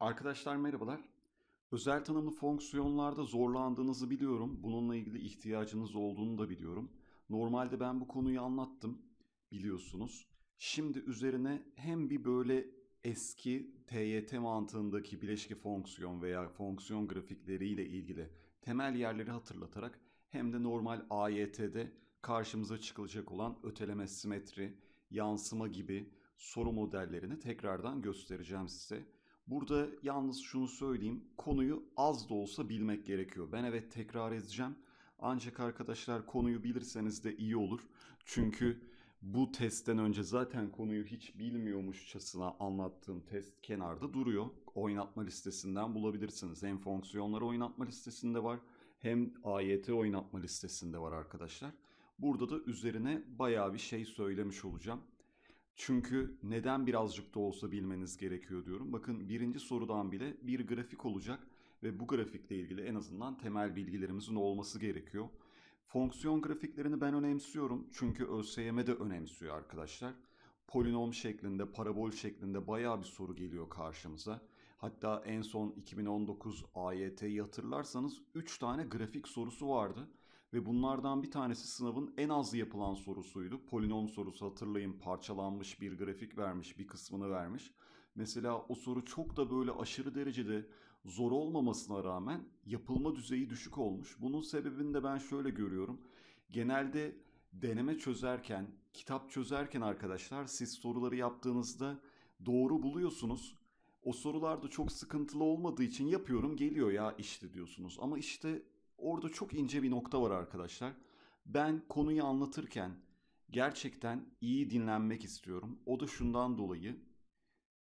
Arkadaşlar merhabalar. Özel tanımlı fonksiyonlarda zorlandığınızı biliyorum. Bununla ilgili ihtiyacınız olduğunu da biliyorum. Normalde ben bu konuyu anlattım biliyorsunuz. Şimdi üzerine hem bir böyle eski TYT mantığındaki bileşki fonksiyon veya fonksiyon grafikleriyle ilgili temel yerleri hatırlatarak hem de normal AYT'de karşımıza çıkılacak olan öteleme simetri, yansıma gibi soru modellerini tekrardan göstereceğim size. Burada yalnız şunu söyleyeyim. Konuyu az da olsa bilmek gerekiyor. Ben evet tekrar edeceğim. Ancak arkadaşlar konuyu bilirseniz de iyi olur. Çünkü bu testten önce zaten konuyu hiç bilmiyormuşçasına anlattığım test kenarda duruyor. Oynatma listesinden bulabilirsiniz. Hem fonksiyonları oynatma listesinde var hem AYT oynatma listesinde var arkadaşlar. Burada da üzerine bayağı bir şey söylemiş olacağım. Çünkü neden birazcık da olsa bilmeniz gerekiyor diyorum. Bakın birinci sorudan bile bir grafik olacak ve bu grafikle ilgili en azından temel bilgilerimizin olması gerekiyor. Fonksiyon grafiklerini ben önemsiyorum çünkü ÖSYM de önemsiyor arkadaşlar. Polinom şeklinde, parabol şeklinde baya bir soru geliyor karşımıza. Hatta en son 2019 AYT'yi hatırlarsanız 3 tane grafik sorusu vardı ve bunlardan bir tanesi sınavın en az yapılan sorusuydu. Polinom sorusu hatırlayın parçalanmış bir grafik vermiş bir kısmını vermiş. Mesela o soru çok da böyle aşırı derecede zor olmamasına rağmen yapılma düzeyi düşük olmuş. Bunun sebebini de ben şöyle görüyorum. Genelde deneme çözerken, kitap çözerken arkadaşlar siz soruları yaptığınızda doğru buluyorsunuz. O sorularda çok sıkıntılı olmadığı için yapıyorum geliyor ya işte diyorsunuz. Ama işte orada çok ince bir nokta var arkadaşlar. Ben konuyu anlatırken gerçekten iyi dinlenmek istiyorum. O da şundan dolayı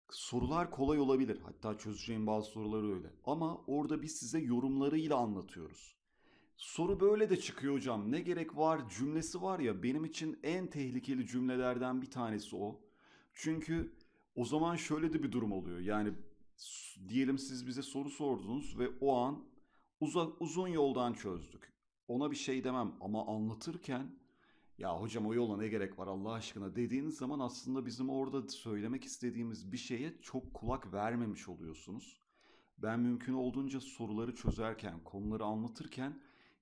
sorular kolay olabilir. Hatta çözeceğim bazı soruları öyle. Ama orada biz size yorumlarıyla anlatıyoruz. Soru böyle de çıkıyor hocam. Ne gerek var cümlesi var ya benim için en tehlikeli cümlelerden bir tanesi o. Çünkü o zaman şöyle de bir durum oluyor. Yani diyelim siz bize soru sordunuz ve o an uzak, uzun yoldan çözdük. Ona bir şey demem ama anlatırken ya hocam o yola ne gerek var Allah aşkına dediğiniz zaman aslında bizim orada söylemek istediğimiz bir şeye çok kulak vermemiş oluyorsunuz. Ben mümkün olduğunca soruları çözerken, konuları anlatırken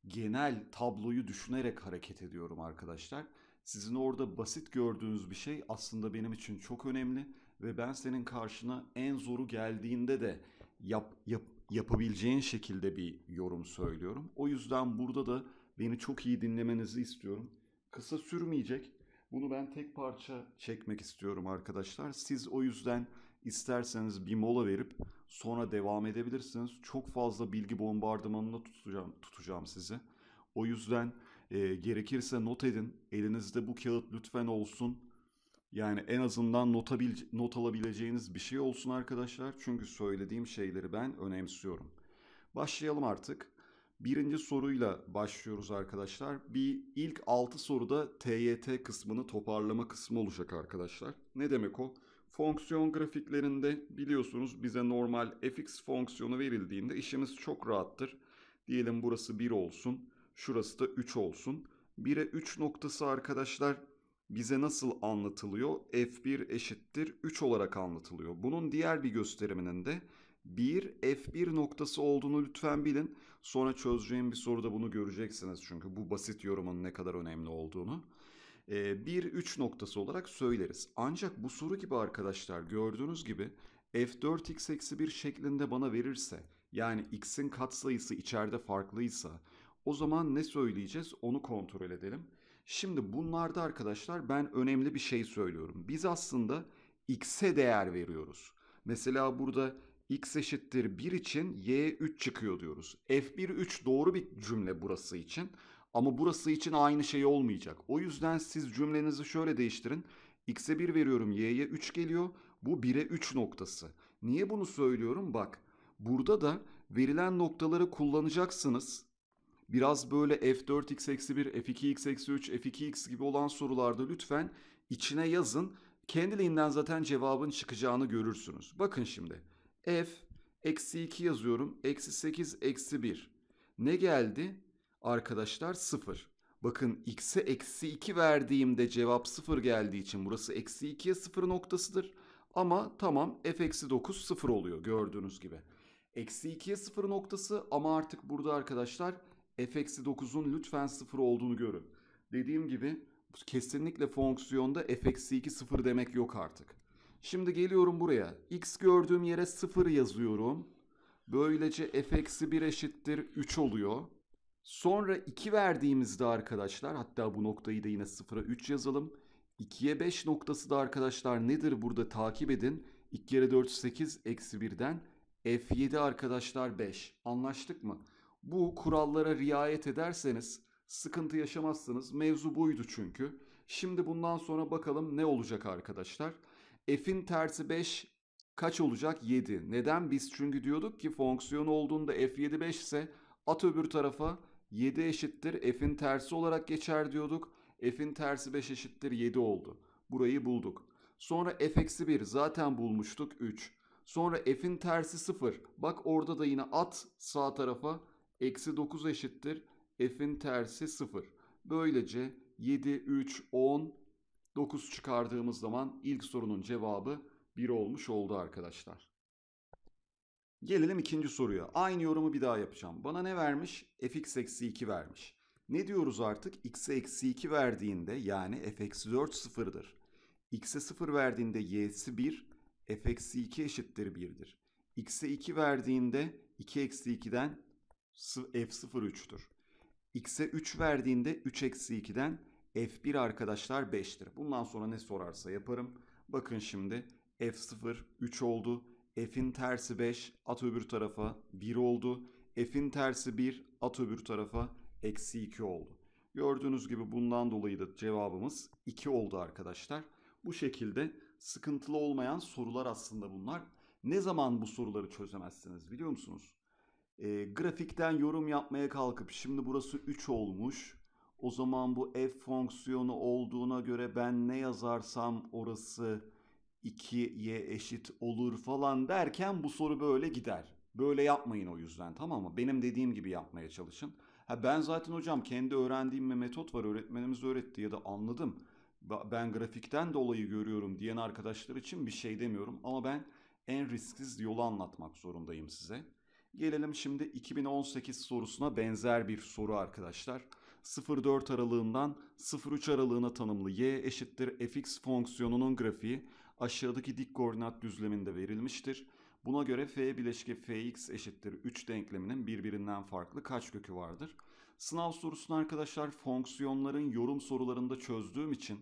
genel tabloyu düşünerek hareket ediyorum arkadaşlar. Sizin orada basit gördüğünüz bir şey aslında benim için çok önemli ve ben senin karşına en zoru geldiğinde de yap, yap yapabileceğin şekilde bir yorum söylüyorum. O yüzden burada da beni çok iyi dinlemenizi istiyorum. Kısa sürmeyecek. Bunu ben tek parça çekmek istiyorum arkadaşlar. Siz o yüzden isterseniz bir mola verip sonra devam edebilirsiniz. Çok fazla bilgi bombardımanına tutacağım, tutacağım sizi. O yüzden e, gerekirse not edin. Elinizde bu kağıt lütfen olsun yani en azından notabil, not alabileceğiniz bir şey olsun arkadaşlar. Çünkü söylediğim şeyleri ben önemsiyorum. Başlayalım artık. Birinci soruyla başlıyoruz arkadaşlar. Bir ilk 6 soruda TYT kısmını toparlama kısmı olacak arkadaşlar. Ne demek o? Fonksiyon grafiklerinde biliyorsunuz bize normal fx fonksiyonu verildiğinde işimiz çok rahattır. Diyelim burası 1 olsun, şurası da 3 olsun. 1'e 3 noktası arkadaşlar bize nasıl anlatılıyor? F1 eşittir 3 olarak anlatılıyor. Bunun diğer bir gösteriminin de 1 F1 noktası olduğunu lütfen bilin. Sonra çözeceğim bir soruda bunu göreceksiniz çünkü bu basit yorumun ne kadar önemli olduğunu. 1-3 ee, noktası olarak söyleriz. Ancak bu soru gibi arkadaşlar gördüğünüz gibi f4x eksi 1 şeklinde bana verirse yani x'in katsayısı içeride farklıysa o zaman ne söyleyeceğiz onu kontrol edelim. Şimdi bunlarda arkadaşlar ben önemli bir şey söylüyorum. Biz aslında x'e değer veriyoruz. Mesela burada x eşittir 1 için y 3 çıkıyor diyoruz. f1 3 doğru bir cümle burası için. Ama burası için aynı şey olmayacak. O yüzden siz cümlenizi şöyle değiştirin. X'e 1 veriyorum y'ye 3 geliyor. Bu 1'e 3 noktası. Niye bunu söylüyorum? Bak burada da verilen noktaları kullanacaksınız biraz böyle F4x-1, F2x-3, F2x gibi olan sorularda lütfen içine yazın. Kendiliğinden zaten cevabın çıkacağını görürsünüz. Bakın şimdi F eksi 2 yazıyorum. Eksi 8 eksi 1. Ne geldi? Arkadaşlar 0. Bakın x'e eksi 2 verdiğimde cevap 0 geldiği için burası eksi 2'ye 0 noktasıdır. Ama tamam f eksi 9 0 oluyor gördüğünüz gibi. Eksi 2'ye 0 noktası ama artık burada arkadaşlar f-9'un lütfen 0 olduğunu görün. Dediğim gibi kesinlikle fonksiyonda f-2 0 demek yok artık. Şimdi geliyorum buraya. x gördüğüm yere 0 yazıyorum. Böylece f-1 eşittir 3 oluyor. Sonra 2 verdiğimizde arkadaşlar hatta bu noktayı da yine 0'a 3 yazalım. 2'ye 5 noktası da arkadaşlar nedir burada takip edin. 2 kere 4 8 eksi 1'den f7 arkadaşlar 5. Anlaştık mı? bu kurallara riayet ederseniz sıkıntı yaşamazsınız. Mevzu buydu çünkü. Şimdi bundan sonra bakalım ne olacak arkadaşlar. F'in tersi 5 kaç olacak? 7. Neden? Biz çünkü diyorduk ki fonksiyon olduğunda f7 5 ise at öbür tarafa 7 eşittir f'in tersi olarak geçer diyorduk. f'in tersi 5 eşittir 7 oldu. Burayı bulduk. Sonra f-1 zaten bulmuştuk 3. Sonra f'in tersi 0. Bak orada da yine at sağ tarafa Eksi 9 eşittir f'in tersi 0. Böylece 7, 3, 10, 9 çıkardığımız zaman ilk sorunun cevabı 1 olmuş oldu arkadaşlar. Gelelim ikinci soruya. Aynı yorumu bir daha yapacağım. Bana ne vermiş? fx eksi 2 vermiş. Ne diyoruz artık? x'e eksi 2 verdiğinde yani f eksi 4 sıfırdır. x'e 0 verdiğinde y'si 1, f eksi 2 eşittir 1'dir. x'e 2 verdiğinde 2 eksi 2'den f0,3'tür. x'e 3 verdiğinde 3 eksi 2'den f1 arkadaşlar 5'tir. Bundan sonra ne sorarsa yaparım. Bakın şimdi f0 3 oldu. f'in tersi 5 at öbür tarafa 1 oldu. f'in tersi 1 at öbür tarafa eksi 2 oldu. Gördüğünüz gibi bundan dolayı da cevabımız 2 oldu arkadaşlar. Bu şekilde sıkıntılı olmayan sorular aslında bunlar. Ne zaman bu soruları çözemezsiniz biliyor musunuz? E, grafikten yorum yapmaya kalkıp şimdi burası 3 olmuş. O zaman bu f fonksiyonu olduğuna göre ben ne yazarsam orası 2y eşit olur falan derken bu soru böyle gider. Böyle yapmayın o yüzden tamam mı? Benim dediğim gibi yapmaya çalışın. Ha ben zaten hocam kendi öğrendiğim bir metot var öğretmenimiz öğretti ya da anladım. Ben grafikten dolayı görüyorum diyen arkadaşlar için bir şey demiyorum ama ben en risksiz yolu anlatmak zorundayım size. Gelelim şimdi 2018 sorusuna benzer bir soru arkadaşlar. 0.4 aralığından 0.3 aralığına tanımlı y eşittir fx fonksiyonunun grafiği aşağıdaki dik koordinat düzleminde verilmiştir. Buna göre f bileşke fx eşittir 3 denkleminin birbirinden farklı kaç kökü vardır? Sınav sorusunu arkadaşlar fonksiyonların yorum sorularında çözdüğüm için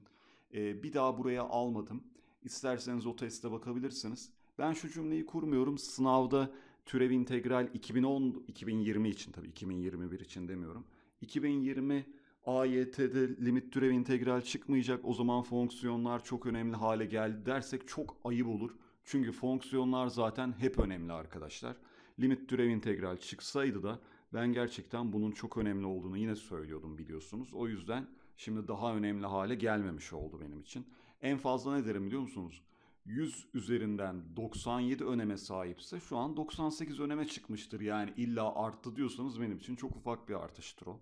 e, bir daha buraya almadım. İsterseniz o teste bakabilirsiniz. Ben şu cümleyi kurmuyorum. Sınavda Türev integral 2010-2020 için tabii 2021 için demiyorum. 2020 AYT'de limit türev integral çıkmayacak o zaman fonksiyonlar çok önemli hale geldi dersek çok ayıp olur. Çünkü fonksiyonlar zaten hep önemli arkadaşlar. Limit türev integral çıksaydı da ben gerçekten bunun çok önemli olduğunu yine söylüyordum biliyorsunuz. O yüzden şimdi daha önemli hale gelmemiş oldu benim için. En fazla ne derim biliyor musunuz? 100 üzerinden 97 öneme sahipse şu an 98 öneme çıkmıştır. Yani illa arttı diyorsanız benim için çok ufak bir artıştır o.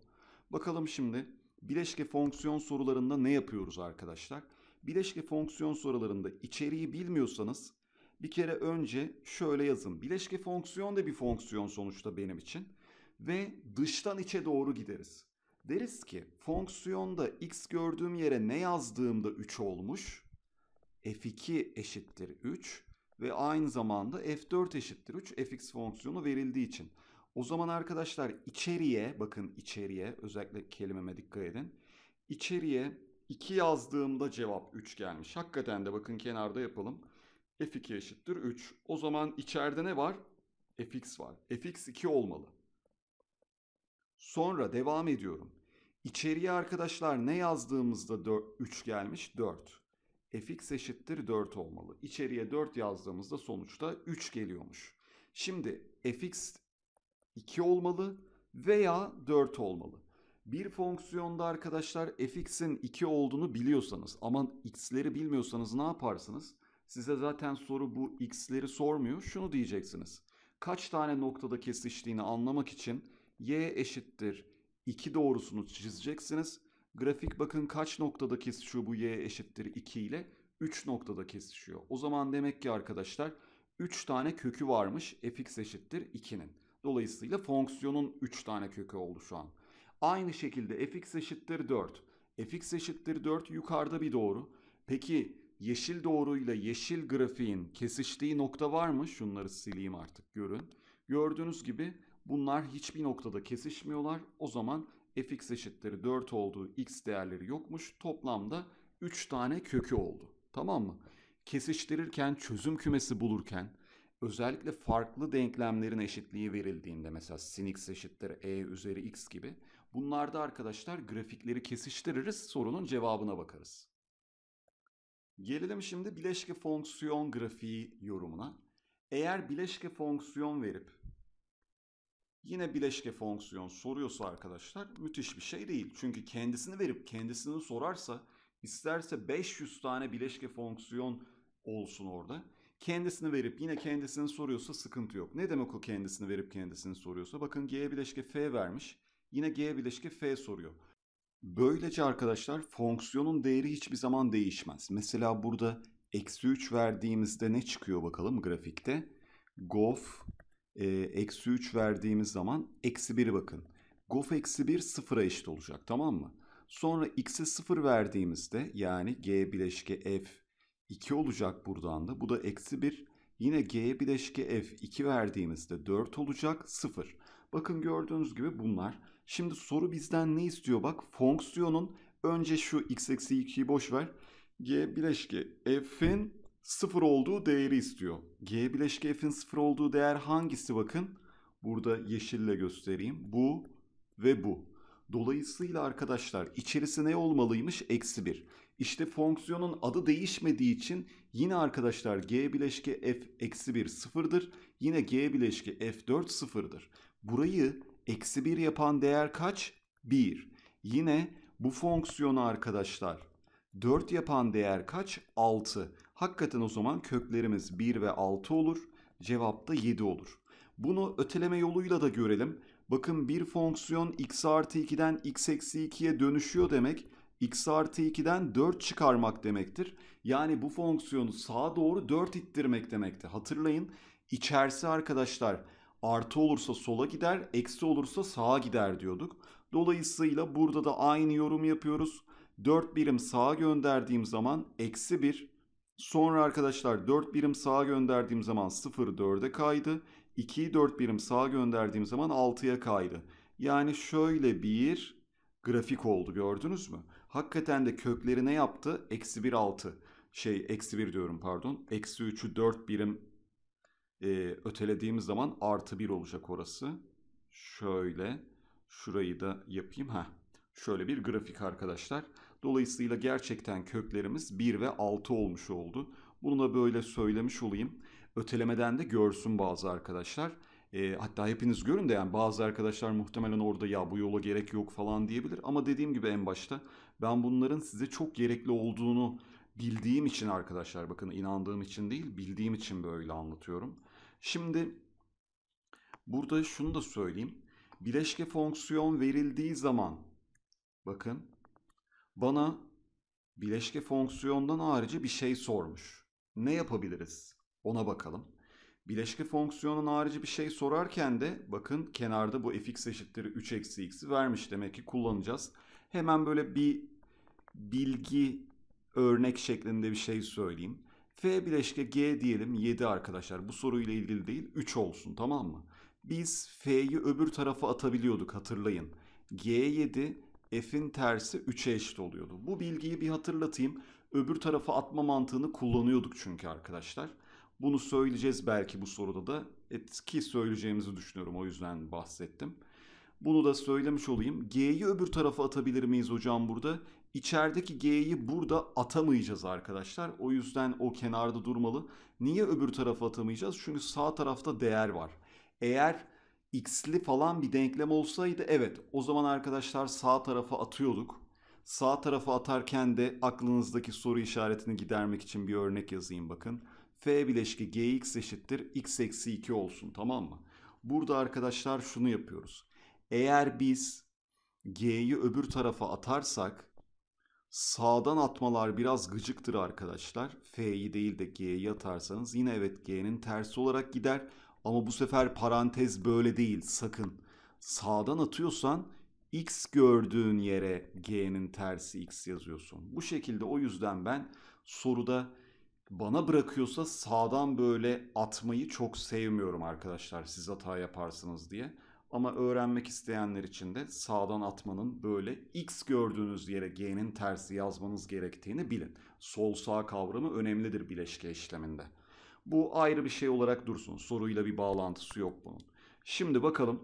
Bakalım şimdi bileşke fonksiyon sorularında ne yapıyoruz arkadaşlar? Bileşke fonksiyon sorularında içeriği bilmiyorsanız bir kere önce şöyle yazın. Bileşke fonksiyon da bir fonksiyon sonuçta benim için. Ve dıştan içe doğru gideriz. Deriz ki fonksiyonda x gördüğüm yere ne yazdığımda 3 olmuş f2 eşittir 3 ve aynı zamanda f4 eşittir 3 fx fonksiyonu verildiği için. O zaman arkadaşlar içeriye bakın içeriye özellikle kelimeme dikkat edin. İçeriye 2 yazdığımda cevap 3 gelmiş. Hakikaten de bakın kenarda yapalım. f2 eşittir 3. O zaman içeride ne var? fx var. fx 2 olmalı. Sonra devam ediyorum. İçeriye arkadaşlar ne yazdığımızda 4, 3 gelmiş? 4 fx eşittir 4 olmalı. İçeriye 4 yazdığımızda sonuçta 3 geliyormuş. Şimdi fx 2 olmalı veya 4 olmalı. Bir fonksiyonda arkadaşlar fx'in 2 olduğunu biliyorsanız ama x'leri bilmiyorsanız ne yaparsınız? Size zaten soru bu x'leri sormuyor. Şunu diyeceksiniz. Kaç tane noktada kesiştiğini anlamak için y eşittir 2 doğrusunu çizeceksiniz Grafik bakın kaç noktada kesişiyor bu y eşittir 2 ile? 3 noktada kesişiyor. O zaman demek ki arkadaşlar 3 tane kökü varmış fx eşittir 2'nin. Dolayısıyla fonksiyonun 3 tane kökü oldu şu an. Aynı şekilde fx eşittir 4. fx eşittir 4 yukarıda bir doğru. Peki yeşil doğruyla yeşil grafiğin kesiştiği nokta var mı? Şunları sileyim artık görün. Gördüğünüz gibi bunlar hiçbir noktada kesişmiyorlar. O zaman fx eşittir 4 olduğu x değerleri yokmuş. Toplamda 3 tane kökü oldu. Tamam mı? Kesiştirirken, çözüm kümesi bulurken özellikle farklı denklemlerin eşitliği verildiğinde mesela sin x eşittir e üzeri x gibi bunlarda arkadaşlar grafikleri kesiştiririz sorunun cevabına bakarız. Gelelim şimdi bileşke fonksiyon grafiği yorumuna. Eğer bileşke fonksiyon verip yine bileşke fonksiyon soruyorsa arkadaşlar müthiş bir şey değil. Çünkü kendisini verip kendisini sorarsa isterse 500 tane bileşke fonksiyon olsun orada. Kendisini verip yine kendisini soruyorsa sıkıntı yok. Ne demek o kendisini verip kendisini soruyorsa? Bakın G bileşke F vermiş. Yine G bileşke F soruyor. Böylece arkadaşlar fonksiyonun değeri hiçbir zaman değişmez. Mesela burada eksi 3 verdiğimizde ne çıkıyor bakalım grafikte? Gof eksi 3 verdiğimiz zaman eksi 1'i bakın. Gof eksi 1 sıfıra eşit olacak tamam mı? Sonra x'e 0 verdiğimizde yani g bileşke f 2 olacak buradan da. Bu da eksi 1. Yine g bileşke f 2 verdiğimizde 4 olacak 0. Bakın gördüğünüz gibi bunlar. Şimdi soru bizden ne istiyor? Bak fonksiyonun önce şu x eksi 2'yi boş ver. g bileşke f'in sıfır olduğu değeri istiyor. G bileşke f'in sıfır olduğu değer hangisi bakın? Burada yeşille göstereyim. Bu ve bu. Dolayısıyla arkadaşlar içerisi ne olmalıymış? Eksi 1. İşte fonksiyonun adı değişmediği için yine arkadaşlar g bileşke f eksi 1 sıfırdır. Yine g bileşke f 4 sıfırdır. Burayı eksi 1 yapan değer kaç? 1. Yine bu fonksiyonu arkadaşlar 4 yapan değer kaç? 6. Hakikaten o zaman köklerimiz 1 ve 6 olur. Cevap da 7 olur. Bunu öteleme yoluyla da görelim. Bakın bir fonksiyon x artı 2'den x eksi 2'ye dönüşüyor demek x artı 2'den 4 çıkarmak demektir. Yani bu fonksiyonu sağa doğru 4 ittirmek demekti. Hatırlayın içerisi arkadaşlar artı olursa sola gider, eksi olursa sağa gider diyorduk. Dolayısıyla burada da aynı yorum yapıyoruz. 4 birim sağa gönderdiğim zaman eksi 1, Sonra arkadaşlar 4 birim sağa gönderdiğim zaman 0 4'e kaydı. 2'yi 4 birim sağa gönderdiğim zaman 6'ya kaydı. Yani şöyle bir grafik oldu gördünüz mü? Hakikaten de kökleri ne yaptı? Eksi 1 6. Şey eksi 1 diyorum pardon. Eksi 3'ü 4 birim e, ötelediğimiz zaman artı 1 olacak orası. Şöyle şurayı da yapayım. ha. Şöyle bir grafik arkadaşlar. Dolayısıyla gerçekten köklerimiz 1 ve 6 olmuş oldu. Bunu da böyle söylemiş olayım. Ötelemeden de görsün bazı arkadaşlar. E, hatta hepiniz görün de yani bazı arkadaşlar muhtemelen orada ya bu yola gerek yok falan diyebilir. Ama dediğim gibi en başta ben bunların size çok gerekli olduğunu bildiğim için arkadaşlar bakın inandığım için değil bildiğim için böyle anlatıyorum. Şimdi burada şunu da söyleyeyim. Bileşke fonksiyon verildiği zaman bakın bana bileşke fonksiyondan harici bir şey sormuş. Ne yapabiliriz? Ona bakalım. Bileşke fonksiyonun harici bir şey sorarken de bakın kenarda bu fx eşittir 3 eksi x'i vermiş. Demek ki kullanacağız. Hemen böyle bir bilgi örnek şeklinde bir şey söyleyeyim. F bileşke G diyelim 7 arkadaşlar. Bu soruyla ilgili değil 3 olsun tamam mı? Biz F'yi öbür tarafa atabiliyorduk hatırlayın. G7 f'in tersi 3'e eşit oluyordu. Bu bilgiyi bir hatırlatayım. Öbür tarafa atma mantığını kullanıyorduk çünkü arkadaşlar. Bunu söyleyeceğiz belki bu soruda da. Etki söyleyeceğimizi düşünüyorum o yüzden bahsettim. Bunu da söylemiş olayım. G'yi öbür tarafa atabilir miyiz hocam burada? İçerideki G'yi burada atamayacağız arkadaşlar. O yüzden o kenarda durmalı. Niye öbür tarafa atamayacağız? Çünkü sağ tarafta değer var. Eğer x'li falan bir denklem olsaydı evet o zaman arkadaşlar sağ tarafa atıyorduk. Sağ tarafa atarken de aklınızdaki soru işaretini gidermek için bir örnek yazayım bakın. f bileşki gx eşittir x eksi 2 olsun tamam mı? Burada arkadaşlar şunu yapıyoruz. Eğer biz g'yi öbür tarafa atarsak sağdan atmalar biraz gıcıktır arkadaşlar. f'yi değil de g'yi atarsanız yine evet g'nin tersi olarak gider. Ama bu sefer parantez böyle değil sakın. Sağdan atıyorsan x gördüğün yere g'nin tersi x yazıyorsun. Bu şekilde o yüzden ben soruda bana bırakıyorsa sağdan böyle atmayı çok sevmiyorum arkadaşlar siz hata yaparsınız diye. Ama öğrenmek isteyenler için de sağdan atmanın böyle x gördüğünüz yere g'nin tersi yazmanız gerektiğini bilin. Sol sağ kavramı önemlidir bileşke işleminde. Bu ayrı bir şey olarak dursun. Soruyla bir bağlantısı yok bunun. Şimdi bakalım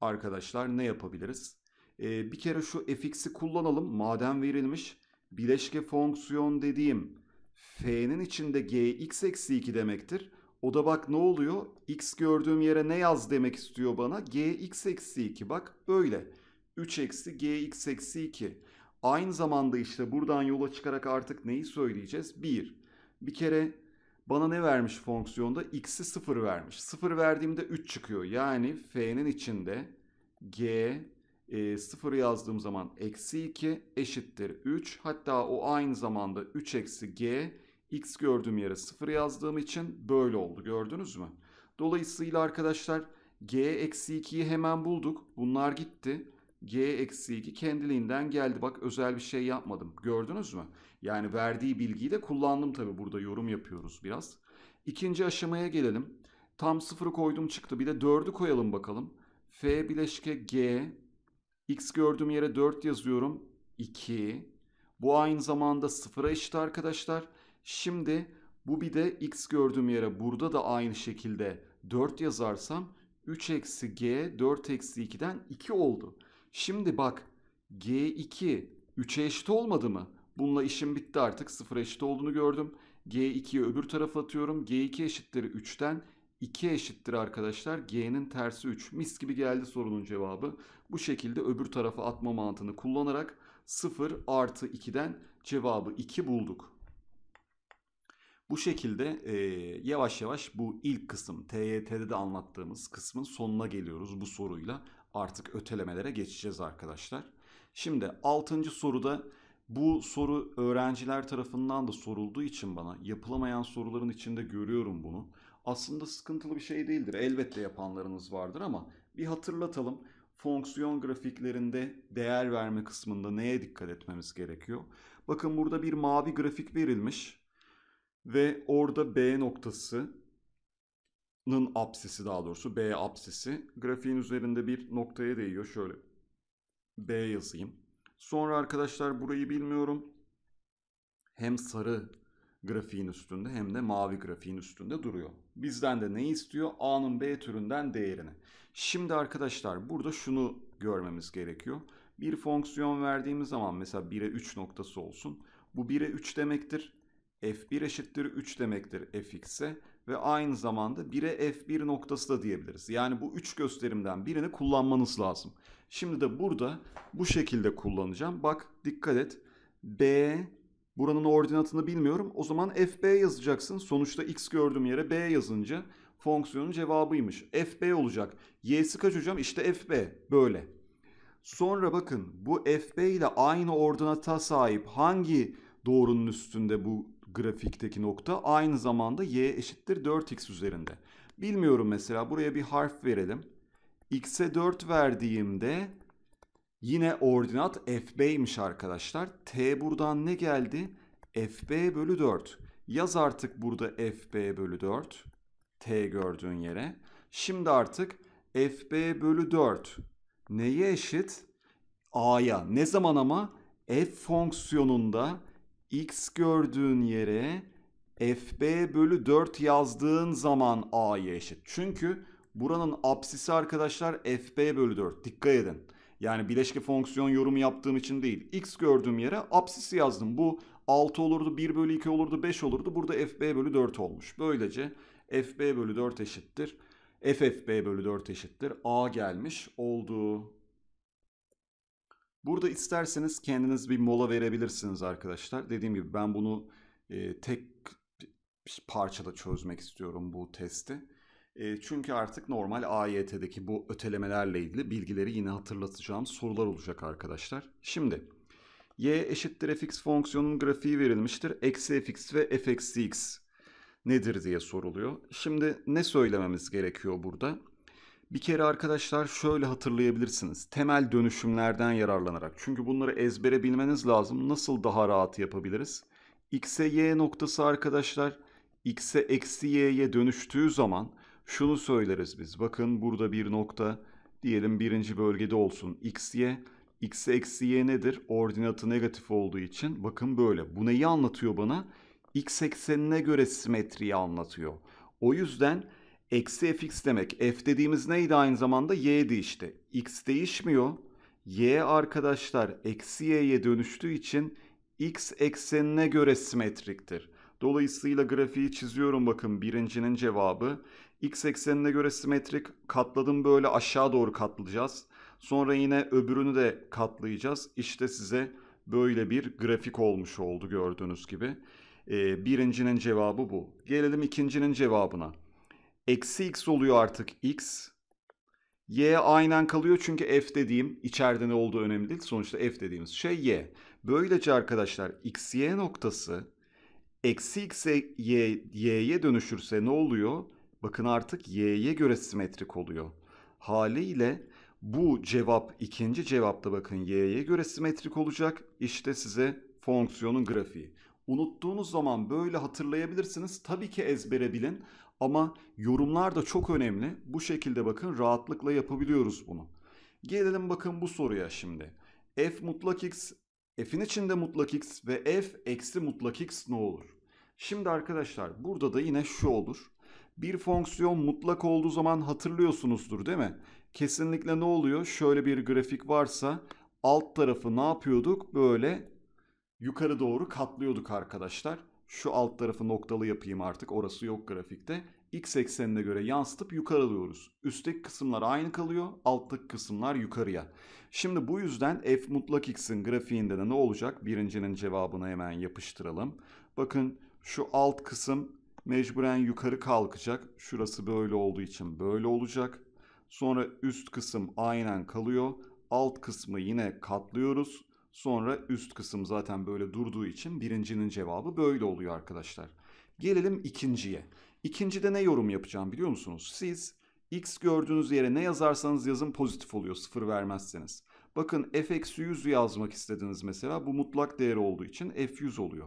arkadaşlar ne yapabiliriz? Ee, bir kere şu fx'i kullanalım. Madem verilmiş bileşke fonksiyon dediğim f'nin içinde gx eksi 2 demektir. O da bak ne oluyor? x gördüğüm yere ne yaz demek istiyor bana? gx eksi 2 bak böyle. 3 eksi gx eksi 2. Aynı zamanda işte buradan yola çıkarak artık neyi söyleyeceğiz? 1. Bir kere bana ne vermiş fonksiyonda? X'i 0 vermiş. 0 verdiğimde 3 çıkıyor. Yani F'nin içinde G e, 0 yazdığım zaman eksi 2 eşittir 3. Hatta o aynı zamanda 3 eksi G X gördüğüm yere 0 yazdığım için böyle oldu. Gördünüz mü? Dolayısıyla arkadaşlar G eksi 2'yi hemen bulduk. Bunlar gitti. G eksi 2 kendiliğinden geldi. Bak özel bir şey yapmadım. Gördünüz mü? Yani verdiği bilgiyi de kullandım tabii. Burada yorum yapıyoruz biraz. İkinci aşamaya gelelim. Tam sıfırı koydum çıktı. Bir de 4'ü koyalım bakalım. F bileşke G. X gördüğüm yere 4 yazıyorum. 2. Bu aynı zamanda sıfıra eşit arkadaşlar. Şimdi bu bir de X gördüğüm yere burada da aynı şekilde 4 yazarsam 3 eksi G 4 eksi 2'den 2 oldu. Şimdi bak G2 3'e eşit olmadı mı? Bununla işim bitti artık. 0 eşit olduğunu gördüm. G2'yi öbür tarafa atıyorum. G2 eşittir 3'ten 2 eşittir arkadaşlar. G'nin tersi 3. Mis gibi geldi sorunun cevabı. Bu şekilde öbür tarafa atma mantığını kullanarak 0 artı 2'den cevabı 2 bulduk. Bu şekilde e, yavaş yavaş bu ilk kısım TYT'de de anlattığımız kısmın sonuna geliyoruz bu soruyla artık ötelemelere geçeceğiz arkadaşlar. Şimdi 6. soruda bu soru öğrenciler tarafından da sorulduğu için bana yapılamayan soruların içinde görüyorum bunu. Aslında sıkıntılı bir şey değildir. Elbette yapanlarınız vardır ama bir hatırlatalım. Fonksiyon grafiklerinde değer verme kısmında neye dikkat etmemiz gerekiyor? Bakın burada bir mavi grafik verilmiş ve orada B noktası nın apsisi daha doğrusu B apsisi grafiğin üzerinde bir noktaya değiyor. Şöyle B yazayım. Sonra arkadaşlar burayı bilmiyorum. Hem sarı grafiğin üstünde hem de mavi grafiğin üstünde duruyor. Bizden de ne istiyor? A'nın B türünden değerini. Şimdi arkadaşlar burada şunu görmemiz gerekiyor. Bir fonksiyon verdiğimiz zaman mesela 1'e 3 noktası olsun. Bu 1'e 3 demektir. F1 eşittir 3 demektir fx'e ve aynı zamanda 1'e f1 noktası da diyebiliriz. Yani bu üç gösterimden birini kullanmanız lazım. Şimdi de burada bu şekilde kullanacağım. Bak dikkat et. B buranın ordinatını bilmiyorum. O zaman fb yazacaksın. Sonuçta x gördüğüm yere b yazınca fonksiyonun cevabıymış. fb olacak. y'si kaç hocam? İşte fb böyle. Sonra bakın bu fb ile aynı ordinata sahip hangi doğrunun üstünde bu grafikteki nokta aynı zamanda y eşittir 4x üzerinde. Bilmiyorum mesela buraya bir harf verelim. x'e 4 verdiğimde yine ordinat fb'ymiş arkadaşlar. t buradan ne geldi? fb bölü 4. Yaz artık burada fb bölü 4. t gördüğün yere. Şimdi artık fb bölü 4 neye eşit? a'ya. Ne zaman ama f fonksiyonunda x gördüğün yere fb bölü 4 yazdığın zaman a'ya eşit. Çünkü buranın apsisi arkadaşlar fb bölü 4. Dikkat edin. Yani bileşke fonksiyon yorumu yaptığım için değil. X gördüğüm yere apsisi yazdım. Bu 6 olurdu, 1 bölü 2 olurdu, 5 olurdu. Burada fb bölü 4 olmuş. Böylece fb bölü 4 eşittir. ffb bölü 4 eşittir. A gelmiş oldu. Burada isterseniz kendiniz bir mola verebilirsiniz arkadaşlar. Dediğim gibi ben bunu e, tek parçada çözmek istiyorum bu testi. E, çünkü artık normal AYT'deki bu ötelemelerle ilgili bilgileri yine hatırlatacağım sorular olacak arkadaşlar. Şimdi y eşittir fx fonksiyonun grafiği verilmiştir. Eksi fx ve f x nedir diye soruluyor. Şimdi ne söylememiz gerekiyor burada? Bir kere arkadaşlar şöyle hatırlayabilirsiniz. Temel dönüşümlerden yararlanarak. Çünkü bunları ezbere bilmeniz lazım. Nasıl daha rahat yapabiliriz? X'e y noktası arkadaşlar x'e eksi y'ye dönüştüğü zaman şunu söyleriz biz. Bakın burada bir nokta diyelim birinci bölgede olsun x y. x'e eksi y nedir? Ordinatı negatif olduğu için bakın böyle. Bu neyi anlatıyor bana? x eksenine göre simetriyi anlatıyor. O yüzden Eksi fx demek. F dediğimiz neydi aynı zamanda? Y'di işte. X değişmiyor. Y arkadaşlar eksi y'ye dönüştüğü için x eksenine göre simetriktir. Dolayısıyla grafiği çiziyorum bakın birincinin cevabı. X eksenine göre simetrik katladım böyle aşağı doğru katlayacağız. Sonra yine öbürünü de katlayacağız. İşte size böyle bir grafik olmuş oldu gördüğünüz gibi. Ee, birincinin cevabı bu. Gelelim ikincinin cevabına. Eksi x oluyor artık x. Y aynen kalıyor çünkü f dediğim içeride ne olduğu önemli değil. Sonuçta f dediğimiz şey y. Böylece arkadaşlar x y noktası eksi x e, y, y'ye dönüşürse ne oluyor? Bakın artık y'ye göre simetrik oluyor. Haliyle bu cevap ikinci cevapta bakın y'ye göre simetrik olacak. İşte size fonksiyonun grafiği. Unuttuğunuz zaman böyle hatırlayabilirsiniz. Tabii ki ezbere bilin. Ama yorumlar da çok önemli. Bu şekilde bakın rahatlıkla yapabiliyoruz bunu. Gelelim bakın bu soruya şimdi. F mutlak x, F'in içinde mutlak x ve F eksi mutlak x ne olur? Şimdi arkadaşlar burada da yine şu olur. Bir fonksiyon mutlak olduğu zaman hatırlıyorsunuzdur değil mi? Kesinlikle ne oluyor? Şöyle bir grafik varsa alt tarafı ne yapıyorduk? Böyle yukarı doğru katlıyorduk arkadaşlar şu alt tarafı noktalı yapayım artık orası yok grafikte. X eksenine göre yansıtıp yukarı alıyoruz. Üstteki kısımlar aynı kalıyor, alttaki kısımlar yukarıya. Şimdi bu yüzden f mutlak x'in grafiğinde de ne olacak? Birincinin cevabını hemen yapıştıralım. Bakın şu alt kısım mecburen yukarı kalkacak. Şurası böyle olduğu için böyle olacak. Sonra üst kısım aynen kalıyor. Alt kısmı yine katlıyoruz. Sonra üst kısım zaten böyle durduğu için birincinin cevabı böyle oluyor arkadaşlar. Gelelim ikinciye. İkincide ne yorum yapacağım biliyor musunuz? Siz x gördüğünüz yere ne yazarsanız yazın pozitif oluyor sıfır vermezseniz. Bakın f-100 yazmak istediniz mesela bu mutlak değer olduğu için f100 oluyor.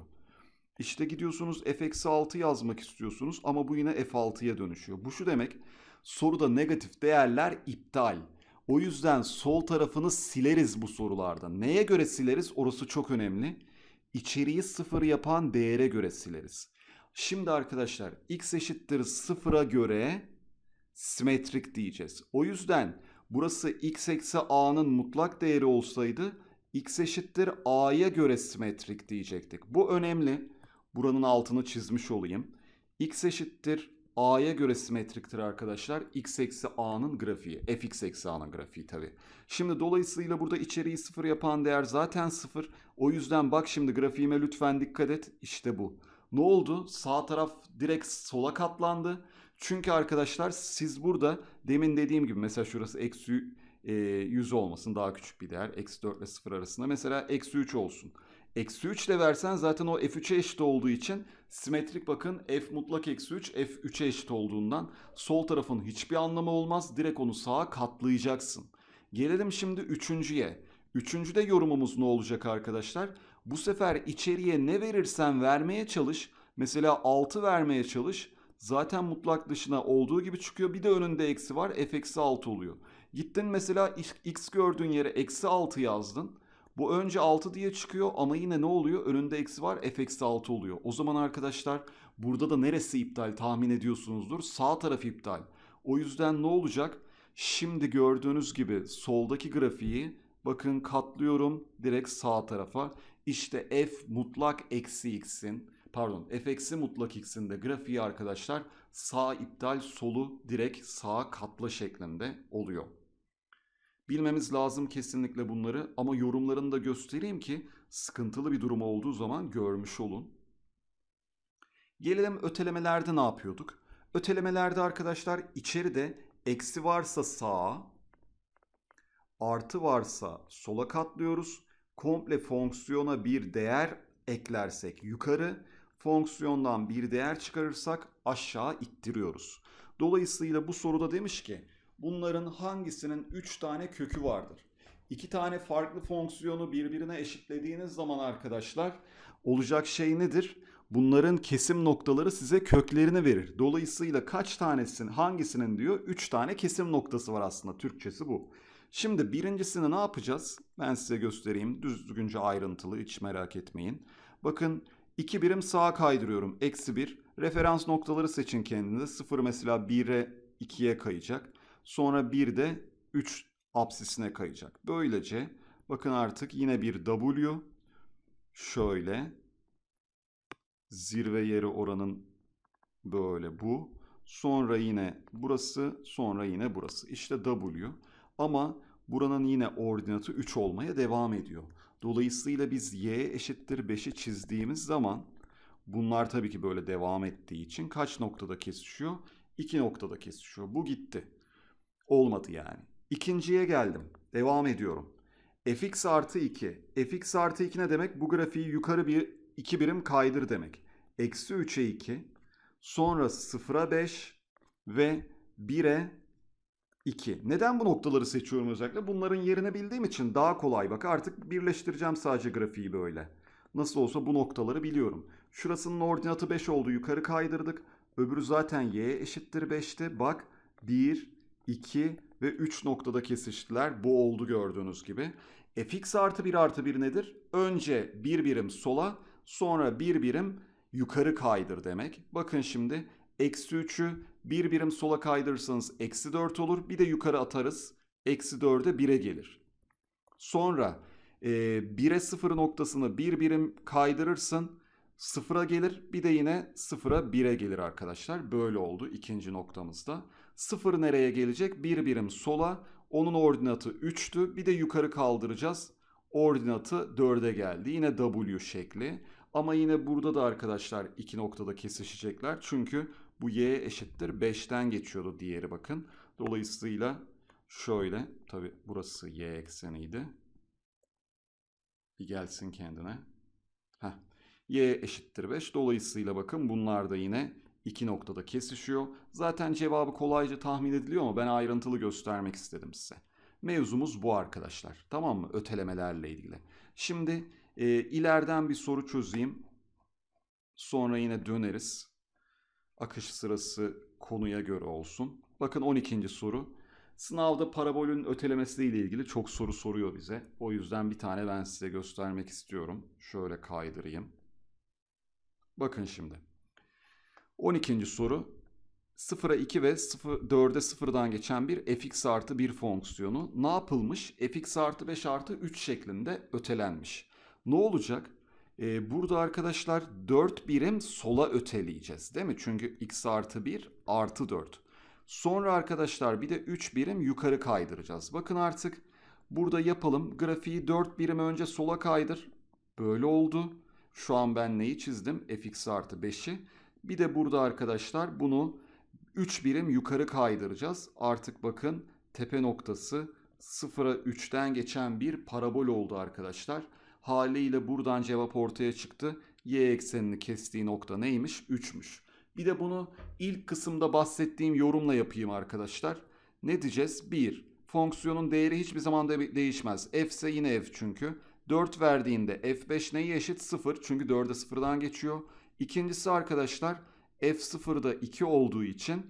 İşte gidiyorsunuz f-6 yazmak istiyorsunuz ama bu yine f6'ya dönüşüyor. Bu şu demek soruda negatif değerler iptal. O yüzden sol tarafını sileriz bu sorularda. Neye göre sileriz? Orası çok önemli. İçeriği sıfır yapan değere göre sileriz. Şimdi arkadaşlar x eşittir sıfıra göre simetrik diyeceğiz. O yüzden burası x eksi a'nın mutlak değeri olsaydı x eşittir a'ya göre simetrik diyecektik. Bu önemli. Buranın altını çizmiş olayım. x eşittir A'ya göre simetriktir arkadaşlar. X eksi A'nın grafiği. Fx eksi A'nın grafiği tabi. Şimdi dolayısıyla burada içeriği sıfır yapan değer zaten sıfır. O yüzden bak şimdi grafiğime lütfen dikkat et. İşte bu. Ne oldu? Sağ taraf direkt sola katlandı. Çünkü arkadaşlar siz burada demin dediğim gibi mesela şurası eksi 100 e, olmasın daha küçük bir değer. Eksi 4 ile 0 arasında mesela eksi 3 olsun. Eksi 3 de versen zaten o f3'e eşit olduğu için simetrik bakın f mutlak eksi 3 f3'e eşit olduğundan sol tarafın hiçbir anlamı olmaz. Direkt onu sağa katlayacaksın. Gelelim şimdi üçüncüye. Üçüncüde yorumumuz ne olacak arkadaşlar? Bu sefer içeriye ne verirsen vermeye çalış. Mesela 6 vermeye çalış. Zaten mutlak dışına olduğu gibi çıkıyor. Bir de önünde eksi var. f eksi 6 oluyor. Gittin mesela x gördüğün yere eksi 6 yazdın. Bu önce 6 diye çıkıyor ama yine ne oluyor? Önünde eksi var f eksi 6 oluyor. O zaman arkadaşlar burada da neresi iptal tahmin ediyorsunuzdur? Sağ taraf iptal. O yüzden ne olacak? Şimdi gördüğünüz gibi soldaki grafiği bakın katlıyorum direkt sağ tarafa. İşte f mutlak eksi x'in pardon f eksi mutlak x'in de grafiği arkadaşlar sağ iptal solu direkt sağa katla şeklinde oluyor. Bilmemiz lazım kesinlikle bunları ama yorumlarını da göstereyim ki sıkıntılı bir durum olduğu zaman görmüş olun. Gelelim ötelemelerde ne yapıyorduk? Ötelemelerde arkadaşlar içeride eksi varsa sağa, artı varsa sola katlıyoruz. Komple fonksiyona bir değer eklersek yukarı, fonksiyondan bir değer çıkarırsak aşağı ittiriyoruz. Dolayısıyla bu soruda demiş ki Bunların hangisinin 3 tane kökü vardır? İki tane farklı fonksiyonu birbirine eşitlediğiniz zaman arkadaşlar olacak şey nedir? Bunların kesim noktaları size köklerini verir. Dolayısıyla kaç tanesinin hangisinin diyor 3 tane kesim noktası var aslında Türkçesi bu. Şimdi birincisini ne yapacağız? Ben size göstereyim düzgünce ayrıntılı hiç merak etmeyin. Bakın 2 birim sağa kaydırıyorum eksi 1. Referans noktaları seçin kendinize 0 mesela 1'e 2'ye kayacak. Sonra bir de 3 apsisine kayacak. Böylece bakın artık yine bir W şöyle zirve yeri oranın böyle bu. Sonra yine burası, sonra yine burası. İşte W. Ama buranın yine ordinatı 3 olmaya devam ediyor. Dolayısıyla biz y eşittir 5'i çizdiğimiz zaman bunlar tabii ki böyle devam ettiği için kaç noktada kesişiyor? 2 noktada kesişiyor. Bu gitti. Olmadı yani. İkinciye geldim. Devam ediyorum. fx artı 2. fx artı 2 ne demek? Bu grafiği yukarı bir 2 birim kaydır demek. Eksi 3'e 2. Sonra 0'a 5 ve 1'e 2. Neden bu noktaları seçiyorum özellikle? Bunların yerini bildiğim için daha kolay. Bak artık birleştireceğim sadece grafiği böyle. Nasıl olsa bu noktaları biliyorum. Şurasının ordinatı 5 oldu. Yukarı kaydırdık. Öbürü zaten y eşittir 5'ti. Bak 1, 2 ve 3 noktada kesiştiler. Bu oldu gördüğünüz gibi. E, fx artı 1 artı 1 nedir? Önce bir birim sola sonra bir birim yukarı kaydır demek. Bakın şimdi eksi 3'ü bir birim sola kaydırırsanız eksi 4 olur. Bir de yukarı atarız. Eksi 4'e 1'e gelir. Sonra e, 1'e 0 noktasını bir birim kaydırırsın. 0'a gelir. Bir de yine 0'a 1'e gelir arkadaşlar. Böyle oldu ikinci noktamızda. 0 nereye gelecek? 1 bir birim sola. Onun ordinatı 3'tü. Bir de yukarı kaldıracağız. Ordinatı 4'e geldi. Yine W şekli. Ama yine burada da arkadaşlar iki noktada kesişecekler. Çünkü bu y eşittir 5'ten geçiyordu diğeri bakın. Dolayısıyla şöyle tabi burası y ekseniydi. Bir gelsin kendine. Heh. y eşittir 5. Dolayısıyla bakın bunlar da yine iki noktada kesişiyor. Zaten cevabı kolayca tahmin ediliyor ama ben ayrıntılı göstermek istedim size. Mevzumuz bu arkadaşlar. Tamam mı? Ötelemelerle ilgili. Şimdi e, ileriden bir soru çözeyim. Sonra yine döneriz. Akış sırası konuya göre olsun. Bakın 12. soru. Sınavda parabolün ötelemesiyle ilgili çok soru soruyor bize. O yüzden bir tane ben size göstermek istiyorum. Şöyle kaydırayım. Bakın şimdi. 12. soru 0'a 2 ve 0, 4'e 0'dan geçen bir fx artı 1 fonksiyonu ne yapılmış? fx artı 5 artı 3 şeklinde ötelenmiş. Ne olacak? Ee, burada arkadaşlar 4 birim sola öteleyeceğiz değil mi? Çünkü x artı 1 artı 4. Sonra arkadaşlar bir de 3 birim yukarı kaydıracağız. Bakın artık burada yapalım. Grafiği 4 birim önce sola kaydır. Böyle oldu. Şu an ben neyi çizdim? fx artı 5'i. Bir de burada arkadaşlar bunu 3 birim yukarı kaydıracağız. Artık bakın tepe noktası 0'a 3'ten geçen bir parabol oldu arkadaşlar. Haliyle buradan cevap ortaya çıktı. Y eksenini kestiği nokta neymiş? 3'müş. Bir de bunu ilk kısımda bahsettiğim yorumla yapayım arkadaşlar. Ne diyeceğiz? 1. Fonksiyonun değeri hiçbir zaman de değişmez. F ise yine F çünkü. 4 verdiğinde F5 neye eşit? 0 çünkü 4'e 0'dan geçiyor. İkincisi arkadaşlar f0'da 2 olduğu için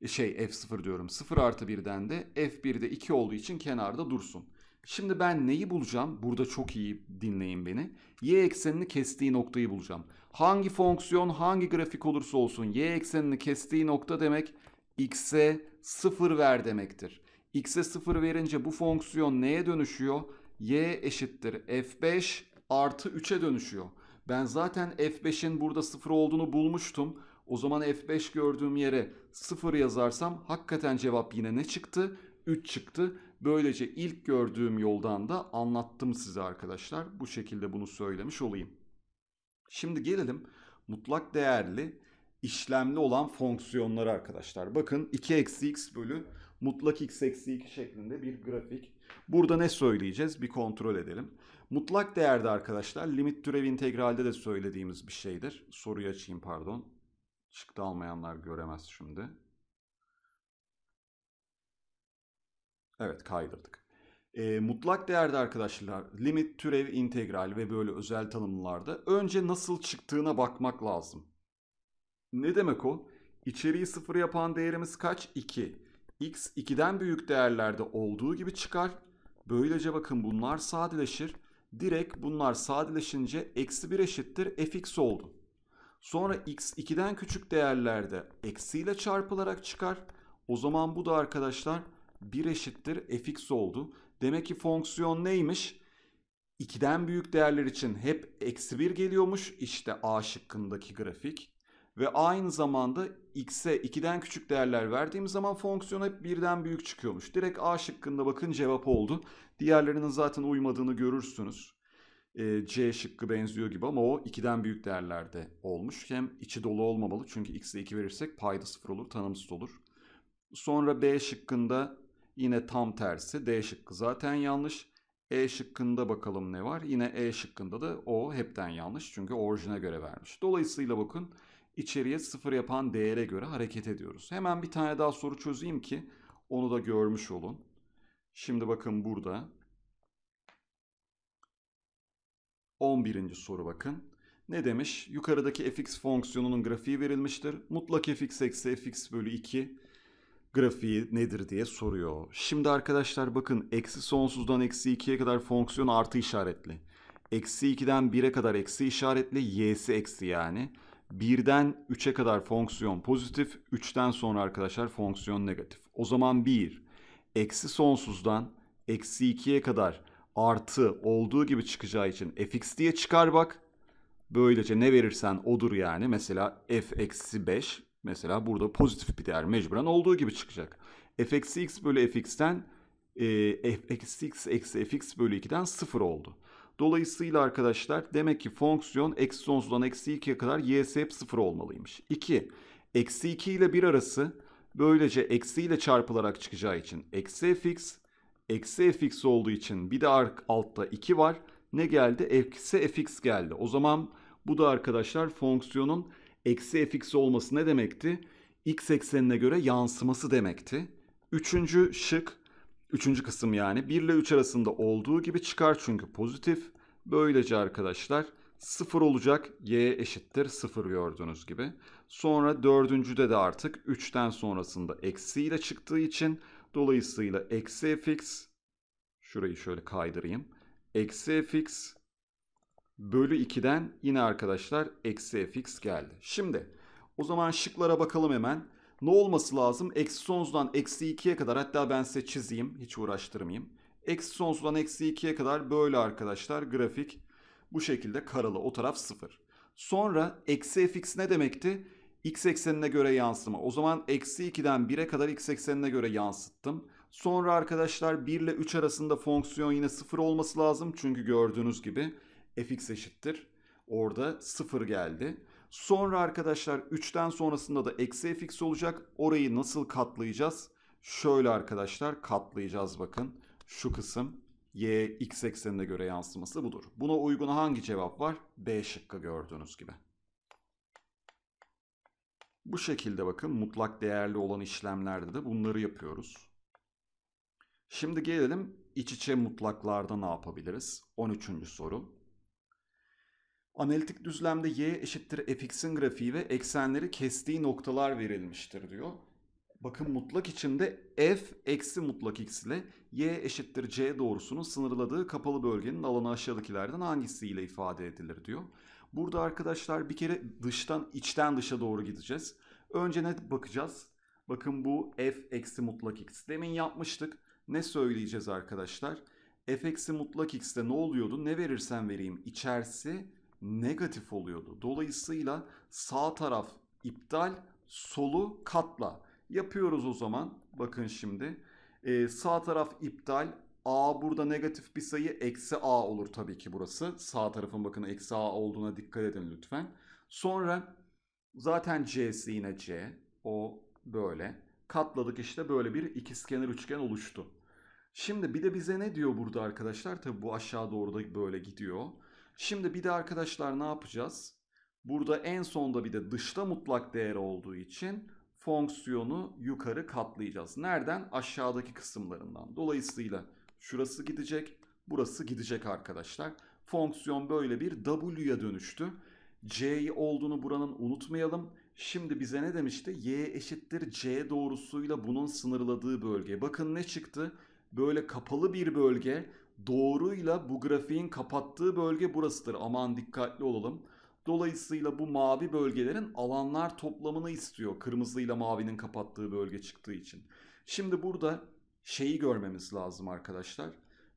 e, şey f0 diyorum 0 artı 1'den de f1'de 2 olduğu için kenarda dursun. Şimdi ben neyi bulacağım? Burada çok iyi dinleyin beni. Y eksenini kestiği noktayı bulacağım. Hangi fonksiyon hangi grafik olursa olsun y eksenini kestiği nokta demek x'e 0 ver demektir. x'e 0 verince bu fonksiyon neye dönüşüyor? y eşittir f5 artı 3'e dönüşüyor. Ben zaten F5'in burada 0 olduğunu bulmuştum. O zaman F5 gördüğüm yere 0 yazarsam hakikaten cevap yine ne çıktı? 3 çıktı. Böylece ilk gördüğüm yoldan da anlattım size arkadaşlar. Bu şekilde bunu söylemiş olayım. Şimdi gelelim mutlak değerli işlemli olan fonksiyonları arkadaşlar. Bakın 2 eksi x bölü mutlak x eksi 2 şeklinde bir grafik. Burada ne söyleyeceğiz bir kontrol edelim. Mutlak değerde arkadaşlar limit türev integralde de söylediğimiz bir şeydir. Soruyu açayım pardon. Çıktı almayanlar göremez şimdi. Evet kaydırdık. E, mutlak değerde arkadaşlar limit türev integral ve böyle özel tanımlarda önce nasıl çıktığına bakmak lazım. Ne demek o? İçeriği sıfır yapan değerimiz kaç? 2. X 2'den büyük değerlerde olduğu gibi çıkar. Böylece bakın bunlar sadeleşir direkt bunlar sadeleşince eksi 1 eşittir fx oldu. Sonra x 2'den küçük değerlerde eksiyle çarpılarak çıkar. O zaman bu da arkadaşlar 1 eşittir fx oldu. Demek ki fonksiyon neymiş? 2'den büyük değerler için hep eksi 1 geliyormuş. İşte a şıkkındaki grafik ve aynı zamanda x'e 2'den küçük değerler verdiğimiz zaman fonksiyon hep birden büyük çıkıyormuş. Direkt A şıkkında bakın cevap oldu. Diğerlerinin zaten uymadığını görürsünüz. E, C şıkkı benziyor gibi ama o 2'den büyük değerlerde olmuş. Hem içi dolu olmamalı çünkü x'e 2 verirsek payda 0 olur, tanımsız olur. Sonra B şıkkında yine tam tersi. D şıkkı zaten yanlış. E şıkkında bakalım ne var. Yine E şıkkında da o hepten yanlış çünkü orijine göre vermiş. Dolayısıyla bakın içeriye sıfır yapan değere göre hareket ediyoruz. Hemen bir tane daha soru çözeyim ki onu da görmüş olun. Şimdi bakın burada 11. soru bakın. Ne demiş? Yukarıdaki fx fonksiyonunun grafiği verilmiştir. Mutlak fx eksi fx bölü 2 grafiği nedir diye soruyor. Şimdi arkadaşlar bakın eksi sonsuzdan eksi 2'ye kadar fonksiyon artı işaretli. Eksi 2'den 1'e kadar eksi işaretli y'si eksi yani. 1'den 3'e kadar fonksiyon pozitif, 3'ten sonra arkadaşlar fonksiyon negatif. O zaman 1 eksi sonsuzdan eksi 2'ye kadar artı olduğu gibi çıkacağı için fx diye çıkar bak. Böylece ne verirsen odur yani. Mesela f eksi 5 mesela burada pozitif bir değer mecburen olduğu gibi çıkacak. f eksi x bölü fx'ten e, f eksi x eksi fx bölü 2'den 0 oldu. Dolayısıyla arkadaşlar demek ki fonksiyon eksi sonsuzdan eksi 2'ye kadar y'si hep 0 olmalıymış. 2. Eksi 2 ile 1 arası böylece eksi ile çarpılarak çıkacağı için eksi fx. Eksi fx olduğu için bir de altta 2 var. Ne geldi? Eksi fx geldi. O zaman bu da arkadaşlar fonksiyonun eksi fx olması ne demekti? x eksenine göre yansıması demekti. Üçüncü şık Üçüncü kısım yani 1 ile 3 arasında olduğu gibi çıkar çünkü pozitif. Böylece arkadaşlar 0 olacak y eşittir 0 gördüğünüz gibi. Sonra dördüncüde de artık 3'ten sonrasında eksi ile çıktığı için dolayısıyla eksi fx şurayı şöyle kaydırayım. Eksi fx bölü 2'den yine arkadaşlar eksi fx geldi. Şimdi o zaman şıklara bakalım hemen. Ne olması lazım? Eksi sonsuzdan eksi 2'ye kadar hatta ben size çizeyim hiç uğraştırmayayım. Eksi sonsuzdan eksi 2'ye kadar böyle arkadaşlar grafik bu şekilde karalı o taraf 0. Sonra eksi fx ne demekti? x eksenine göre yansıma. O zaman eksi 2'den 1'e kadar x eksenine göre yansıttım. Sonra arkadaşlar 1 ile 3 arasında fonksiyon yine 0 olması lazım. Çünkü gördüğünüz gibi fx eşittir. Orada 0 geldi. Sonra arkadaşlar 3'ten sonrasında da eksi fx olacak. Orayı nasıl katlayacağız? Şöyle arkadaşlar katlayacağız bakın. Şu kısım y x eksenine göre yansıması budur. Buna uygun hangi cevap var? B şıkkı gördüğünüz gibi. Bu şekilde bakın mutlak değerli olan işlemlerde de bunları yapıyoruz. Şimdi gelelim iç içe mutlaklarda ne yapabiliriz? 13. soru. Analitik düzlemde y eşittir fx'in grafiği ve eksenleri kestiği noktalar verilmiştir diyor. Bakın mutlak içinde f eksi mutlak x ile y eşittir c doğrusunun sınırladığı kapalı bölgenin alanı aşağıdakilerden hangisiyle ifade edilir diyor. Burada arkadaşlar bir kere dıştan içten dışa doğru gideceğiz. Önce ne bakacağız? Bakın bu f eksi mutlak x. Demin yapmıştık. Ne söyleyeceğiz arkadaşlar? f eksi mutlak x'te ne oluyordu? Ne verirsen vereyim içerisi negatif oluyordu. Dolayısıyla sağ taraf iptal, solu katla. Yapıyoruz o zaman. Bakın şimdi. Ee, sağ taraf iptal. A burada negatif bir sayı. Eksi A olur tabii ki burası. Sağ tarafın bakın eksi A olduğuna dikkat edin lütfen. Sonra zaten C'si yine C. O böyle. Katladık işte böyle bir ikizkenar üçgen oluştu. Şimdi bir de bize ne diyor burada arkadaşlar? Tabii bu aşağı doğru da böyle gidiyor. Şimdi bir de arkadaşlar ne yapacağız? Burada en sonda bir de dışta mutlak değer olduğu için fonksiyonu yukarı katlayacağız. Nereden? Aşağıdaki kısımlarından. Dolayısıyla şurası gidecek, burası gidecek arkadaşlar. Fonksiyon böyle bir W'ya dönüştü. C olduğunu buranın unutmayalım. Şimdi bize ne demişti? Y eşittir C doğrusuyla bunun sınırladığı bölge. Bakın ne çıktı? Böyle kapalı bir bölge doğruyla bu grafiğin kapattığı bölge burasıdır. Aman dikkatli olalım. Dolayısıyla bu mavi bölgelerin alanlar toplamını istiyor. Kırmızıyla mavinin kapattığı bölge çıktığı için. Şimdi burada şeyi görmemiz lazım arkadaşlar.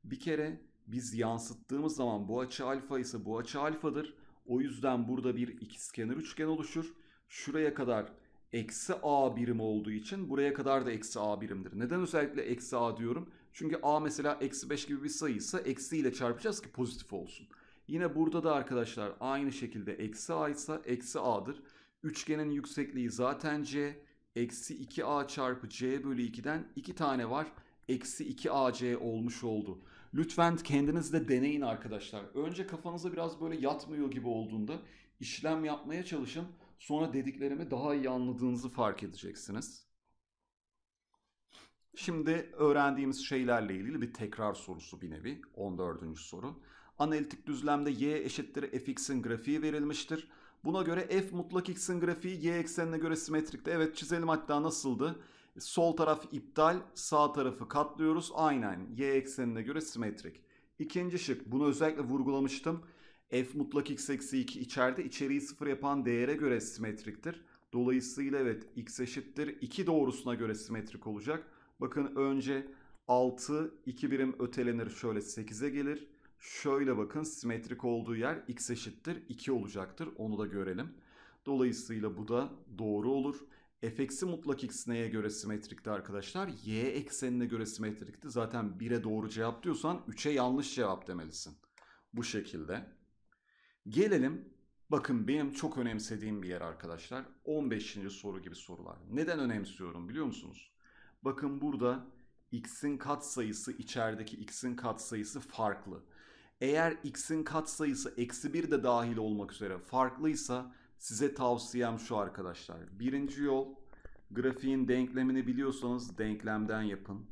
Bir kere biz yansıttığımız zaman bu açı alfa ise bu açı alfadır. O yüzden burada bir ikizkenar üçgen oluşur. Şuraya kadar eksi a birim olduğu için buraya kadar da eksi a birimdir. Neden özellikle eksi a diyorum? Çünkü a mesela eksi 5 gibi bir sayıysa eksi ile çarpacağız ki pozitif olsun. Yine burada da arkadaşlar aynı şekilde eksi a ise eksi a'dır. Üçgenin yüksekliği zaten c. Eksi 2a çarpı c bölü 2'den 2 tane var. Eksi 2ac olmuş oldu. Lütfen kendiniz de deneyin arkadaşlar. Önce kafanıza biraz böyle yatmıyor gibi olduğunda işlem yapmaya çalışın. Sonra dediklerimi daha iyi anladığınızı fark edeceksiniz. Şimdi öğrendiğimiz şeylerle ilgili bir tekrar sorusu bir nevi 14. soru. Analitik düzlemde y eşittir fx'in grafiği verilmiştir. Buna göre f mutlak x'in grafiği y eksenine göre simetrikte. Evet çizelim hatta nasıldı? Sol taraf iptal, sağ tarafı katlıyoruz. Aynen y eksenine göre simetrik. İkinci şık bunu özellikle vurgulamıştım. F mutlak x eksi 2 içeride içeriği sıfır yapan değere göre simetriktir. Dolayısıyla evet x eşittir 2 doğrusuna göre simetrik olacak. Bakın önce 6 2 birim ötelenir şöyle 8'e gelir. Şöyle bakın simetrik olduğu yer x eşittir 2 olacaktır. Onu da görelim. Dolayısıyla bu da doğru olur. f eksi mutlak x neye göre simetrikti arkadaşlar? y eksenine göre simetrikti. Zaten 1'e doğru cevap diyorsan 3'e yanlış cevap demelisin. Bu şekilde. Gelelim bakın benim çok önemsediğim bir yer arkadaşlar. 15. soru gibi sorular. Neden önemsiyorum biliyor musunuz? Bakın burada x'in kat sayısı içerideki x'in kat sayısı farklı. Eğer x'in kat sayısı eksi 1 de dahil olmak üzere farklıysa size tavsiyem şu arkadaşlar. Birinci yol grafiğin denklemini biliyorsanız denklemden yapın.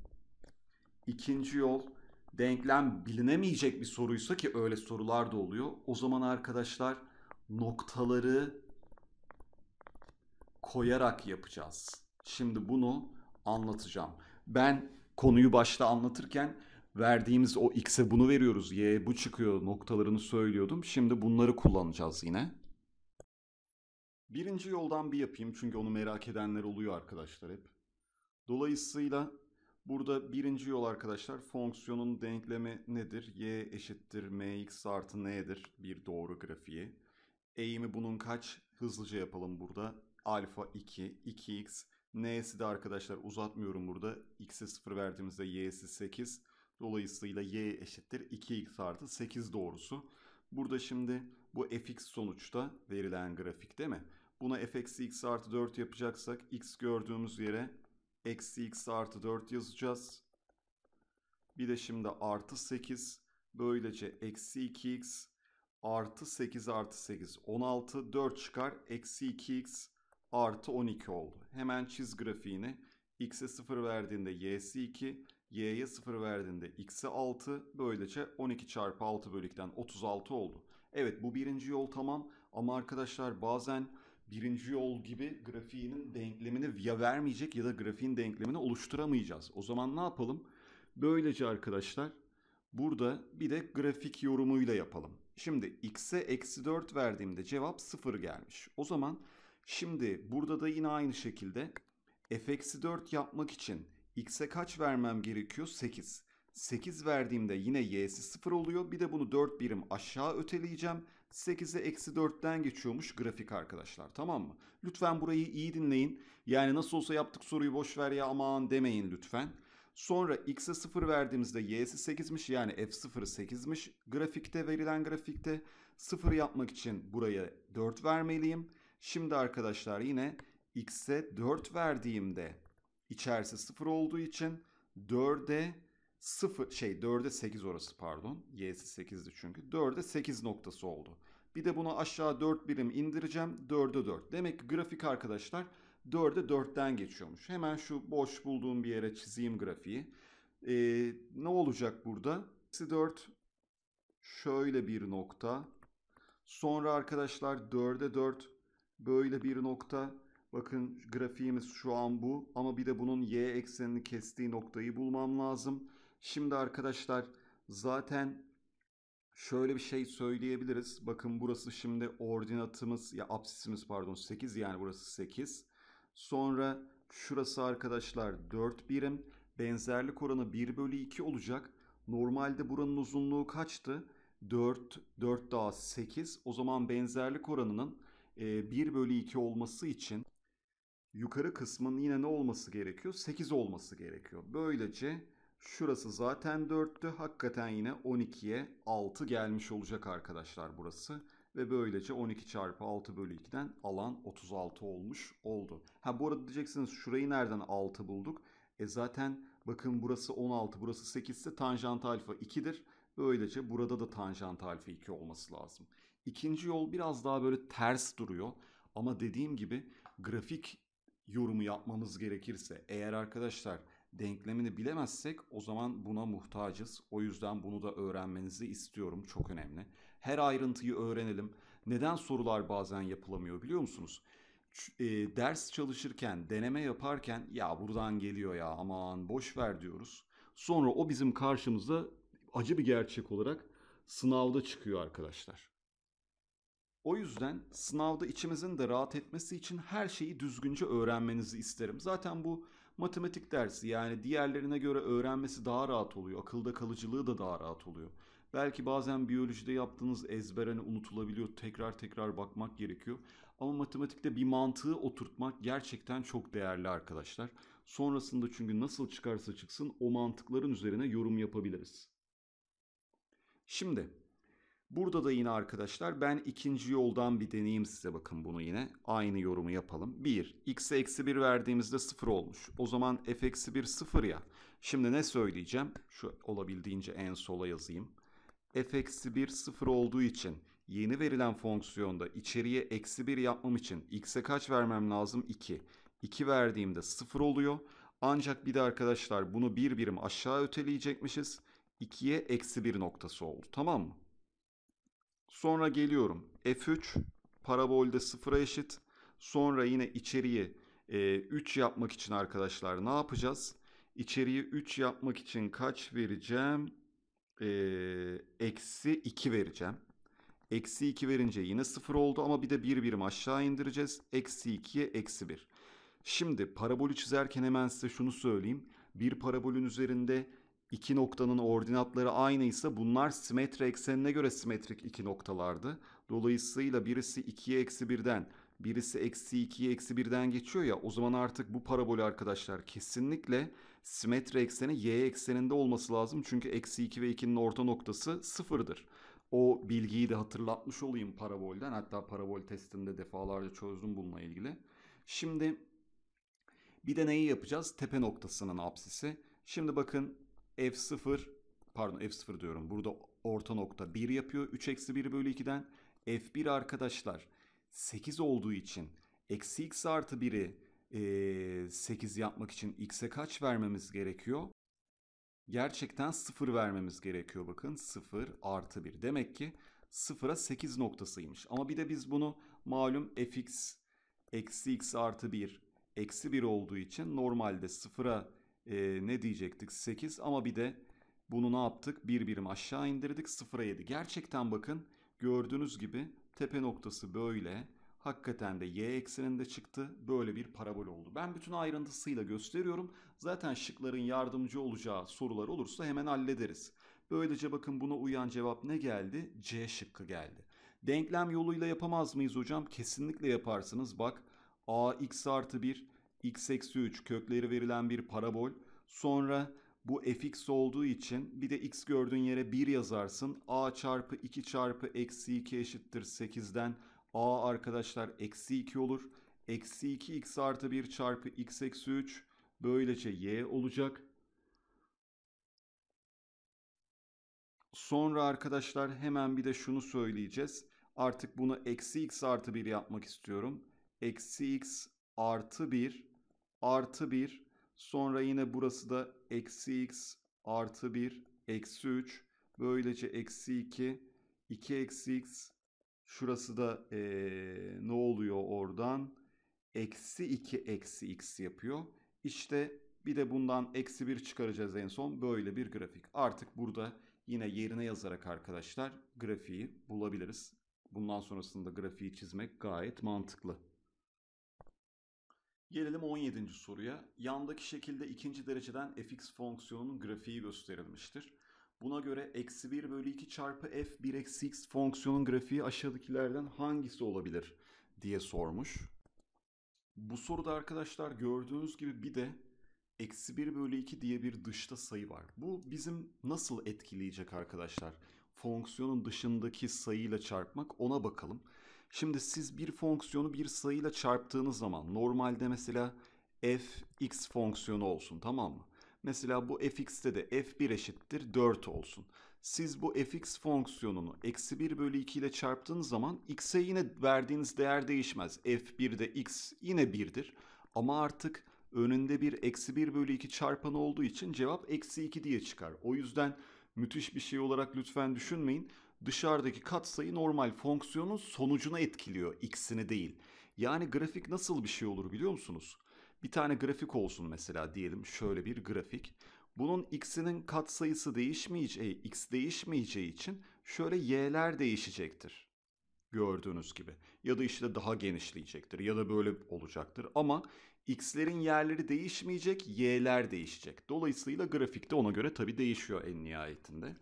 İkinci yol denklem bilinemeyecek bir soruysa ki öyle sorular da oluyor. O zaman arkadaşlar noktaları koyarak yapacağız. Şimdi bunu anlatacağım. Ben konuyu başta anlatırken verdiğimiz o x'e bunu veriyoruz, y'ye bu çıkıyor noktalarını söylüyordum. Şimdi bunları kullanacağız yine. Birinci yoldan bir yapayım çünkü onu merak edenler oluyor arkadaşlar hep. Dolayısıyla burada birinci yol arkadaşlar fonksiyonun denklemi nedir? y eşittir mx artı n'dir bir doğru grafiği. Eğimi bunun kaç? Hızlıca yapalım burada. Alfa 2, 2x N'si de arkadaşlar uzatmıyorum burada. X'e 0 verdiğimizde Y'si 8. Dolayısıyla Y eşittir 2X artı 8 doğrusu. Burada şimdi bu fx sonuçta verilen grafik değil mi? Buna f eksi x artı 4 yapacaksak x gördüğümüz yere eksi x artı 4 yazacağız. Bir de şimdi artı 8 böylece eksi 2x artı 8 artı 8 16 4 çıkar eksi 2x artı 12 oldu. Hemen çiz grafiğini. X'e 0 verdiğinde Y'si 2, Y'ye 0 verdiğinde X'e 6. Böylece 12 çarpı 6 bölükten 36 oldu. Evet bu birinci yol tamam ama arkadaşlar bazen birinci yol gibi grafiğinin denklemini ya vermeyecek ya da grafiğin denklemini oluşturamayacağız. O zaman ne yapalım? Böylece arkadaşlar burada bir de grafik yorumuyla yapalım. Şimdi x'e eksi 4 verdiğimde cevap 0 gelmiş. O zaman Şimdi burada da yine aynı şekilde f-4 yapmak için x'e kaç vermem gerekiyor? 8. 8 verdiğimde yine y'si 0 oluyor. Bir de bunu 4 birim aşağı öteleyeceğim. 8'e eksi 4'ten geçiyormuş grafik arkadaşlar tamam mı? Lütfen burayı iyi dinleyin. Yani nasıl olsa yaptık soruyu boş ver ya aman demeyin lütfen. Sonra x'e 0 verdiğimizde y'si 8'miş yani f0'ı 8'miş grafikte verilen grafikte. 0 yapmak için buraya 4 vermeliyim. Şimdi arkadaşlar yine x'e 4 verdiğimde içerisi 0 olduğu için 4'e 0 şey 4'e 8 orası pardon. Y'si 8'di çünkü. 4'e 8 noktası oldu. Bir de bunu aşağı 4 birim indireceğim. 4'e 4. Demek ki grafik arkadaşlar 4'e 4'ten geçiyormuş. Hemen şu boş bulduğum bir yere çizeyim grafiği. Ee, ne olacak burada? 4 şöyle bir nokta. Sonra arkadaşlar 4'e 4 Böyle bir nokta. Bakın grafiğimiz şu an bu. Ama bir de bunun y eksenini kestiği noktayı bulmam lazım. Şimdi arkadaşlar zaten şöyle bir şey söyleyebiliriz. Bakın burası şimdi ordinatımız ya absisimiz pardon 8 yani burası 8. Sonra şurası arkadaşlar 4 birim. Benzerlik oranı 1 bölü 2 olacak. Normalde buranın uzunluğu kaçtı? 4, 4 daha 8. O zaman benzerlik oranının e, 1 bölü 2 olması için yukarı kısmın yine ne olması gerekiyor? 8 olması gerekiyor. Böylece şurası zaten 4'tü. Hakikaten yine 12'ye 6 gelmiş olacak arkadaşlar burası. Ve böylece 12 çarpı 6 bölü 2'den alan 36 olmuş oldu. Ha bu arada diyeceksiniz şurayı nereden 6 bulduk? E zaten bakın burası 16 burası 8 ise tanjant alfa 2'dir. Böylece burada da tanjant alfa 2 olması lazım. İkinci yol biraz daha böyle ters duruyor. Ama dediğim gibi grafik yorumu yapmamız gerekirse eğer arkadaşlar denklemini bilemezsek o zaman buna muhtacız. O yüzden bunu da öğrenmenizi istiyorum. Çok önemli. Her ayrıntıyı öğrenelim. Neden sorular bazen yapılamıyor biliyor musunuz? E, ders çalışırken, deneme yaparken ya buradan geliyor ya aman boş ver diyoruz. Sonra o bizim karşımıza acı bir gerçek olarak sınavda çıkıyor arkadaşlar. O yüzden sınavda içimizin de rahat etmesi için her şeyi düzgünce öğrenmenizi isterim. Zaten bu matematik dersi yani diğerlerine göre öğrenmesi daha rahat oluyor. Akılda kalıcılığı da daha rahat oluyor. Belki bazen biyolojide yaptığınız ezber hani unutulabiliyor. Tekrar tekrar bakmak gerekiyor. Ama matematikte bir mantığı oturtmak gerçekten çok değerli arkadaşlar. Sonrasında çünkü nasıl çıkarsa çıksın o mantıkların üzerine yorum yapabiliriz. Şimdi Burada da yine arkadaşlar ben ikinci yoldan bir deneyeyim size bakın bunu yine. Aynı yorumu yapalım. 1. x'e eksi 1 verdiğimizde 0 olmuş. O zaman f eksi 1 0 ya. Şimdi ne söyleyeceğim? Şu olabildiğince en sola yazayım. f eksi 1 0 olduğu için yeni verilen fonksiyonda içeriye eksi 1 yapmam için x'e kaç vermem lazım? 2. 2 verdiğimde 0 oluyor. Ancak bir de arkadaşlar bunu bir birim aşağı öteleyecekmişiz. 2'ye eksi 1 noktası oldu. Tamam mı? Sonra geliyorum f3 parabolde sıfıra eşit. Sonra yine içeriği e, 3 yapmak için arkadaşlar ne yapacağız? İçeriği 3 yapmak için kaç vereceğim? E, eksi 2 vereceğim. Eksi 2 verince yine sıfır oldu ama bir de bir birim aşağı indireceğiz. Eksi 2'ye eksi 1. Şimdi parabolü çizerken hemen size şunu söyleyeyim. Bir parabolün üzerinde iki noktanın ordinatları aynıysa bunlar simetri eksenine göre simetrik iki noktalardı. Dolayısıyla birisi 2'ye eksi 1'den birisi eksi 2'ye eksi 1'den geçiyor ya o zaman artık bu parabol arkadaşlar kesinlikle simetri ekseni y ekseninde olması lazım. Çünkü eksi 2 ve 2'nin orta noktası sıfırdır. O bilgiyi de hatırlatmış olayım parabolden. Hatta parabol testinde defalarca çözdüm bununla ilgili. Şimdi bir de neyi yapacağız? Tepe noktasının apsisi. Şimdi bakın f0 pardon f0 diyorum burada orta nokta 1 yapıyor 3 eksi 1 bölü 2'den. f1 arkadaşlar 8 olduğu için eksi x artı 1'i e, 8 yapmak için x'e kaç vermemiz gerekiyor? Gerçekten 0 vermemiz gerekiyor bakın 0 artı 1 demek ki 0'a 8 noktasıymış. Ama bir de biz bunu malum fx eksi x artı 1 eksi 1 olduğu için normalde 0'a e, ne diyecektik 8 ama bir de bunu ne yaptık? Bir birim aşağı indirdik 0'a 7. Gerçekten bakın gördüğünüz gibi tepe noktası böyle. Hakikaten de y ekseninde çıktı. Böyle bir parabol oldu. Ben bütün ayrıntısıyla gösteriyorum. Zaten şıkların yardımcı olacağı sorular olursa hemen hallederiz. Böylece bakın buna uyan cevap ne geldi? C şıkkı geldi. Denklem yoluyla yapamaz mıyız hocam? Kesinlikle yaparsınız. Bak ax artı 1 x eksi 3 kökleri verilen bir parabol. Sonra bu fx olduğu için bir de x gördüğün yere 1 yazarsın. a çarpı 2 çarpı eksi 2 eşittir 8'den a arkadaşlar eksi 2 olur. Eksi 2 x artı 1 çarpı x eksi 3 böylece y olacak. Sonra arkadaşlar hemen bir de şunu söyleyeceğiz. Artık bunu eksi x artı 1 yapmak istiyorum. Eksi x artı 1 artı 1. Sonra yine burası da eksi x artı 1 eksi 3. Böylece eksi 2. 2 eksi x. Şurası da ee, ne oluyor oradan? Eksi 2 eksi x yapıyor. İşte bir de bundan eksi 1 çıkaracağız en son. Böyle bir grafik. Artık burada yine yerine yazarak arkadaşlar grafiği bulabiliriz. Bundan sonrasında grafiği çizmek gayet mantıklı. Gelelim 17. soruya. Yandaki şekilde ikinci dereceden fx fonksiyonunun grafiği gösterilmiştir. Buna göre eksi 1 bölü 2 çarpı f 1 eksi x fonksiyonun grafiği aşağıdakilerden hangisi olabilir diye sormuş. Bu soruda arkadaşlar gördüğünüz gibi bir de eksi 1 bölü 2 diye bir dışta sayı var. Bu bizim nasıl etkileyecek arkadaşlar? Fonksiyonun dışındaki sayıyla çarpmak ona bakalım. Şimdi siz bir fonksiyonu bir sayıyla çarptığınız zaman normalde mesela f x fonksiyonu olsun tamam mı? Mesela bu fx'te de f1 eşittir 4 olsun. Siz bu fx fonksiyonunu eksi 1 bölü 2 ile çarptığınız zaman x'e yine verdiğiniz değer değişmez. f1'de x yine 1'dir. Ama artık önünde bir eksi 1 bölü 2 çarpanı olduğu için cevap eksi 2 diye çıkar. O yüzden müthiş bir şey olarak lütfen düşünmeyin dışarıdaki katsayı normal fonksiyonun sonucuna etkiliyor x'ini değil. Yani grafik nasıl bir şey olur biliyor musunuz? Bir tane grafik olsun mesela diyelim şöyle bir grafik. Bunun x'inin katsayısı değişmeyeceği, x değişmeyeceği için şöyle y'ler değişecektir. Gördüğünüz gibi. Ya da işte daha genişleyecektir ya da böyle olacaktır. Ama x'lerin yerleri değişmeyecek, y'ler değişecek. Dolayısıyla grafikte de ona göre tabii değişiyor en nihayetinde.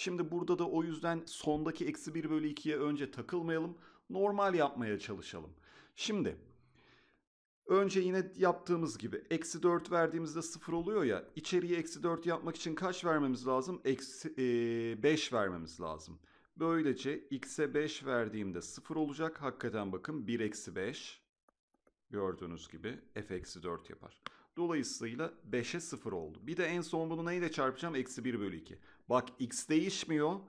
Şimdi burada da o yüzden sondaki eksi 1 bölü 2'ye önce takılmayalım. Normal yapmaya çalışalım. Şimdi önce yine yaptığımız gibi eksi 4 verdiğimizde 0 oluyor ya. İçeriye eksi 4 yapmak için kaç vermemiz lazım? Eksi, e, 5 vermemiz lazım. Böylece x'e 5 verdiğimde 0 olacak. Hakikaten bakın 1 eksi 5 gördüğünüz gibi f eksi 4 yapar. Dolayısıyla 5'e 0 oldu. Bir de en son bunu neyle çarpacağım? Eksi 1 bölü 2. Bak x değişmiyor.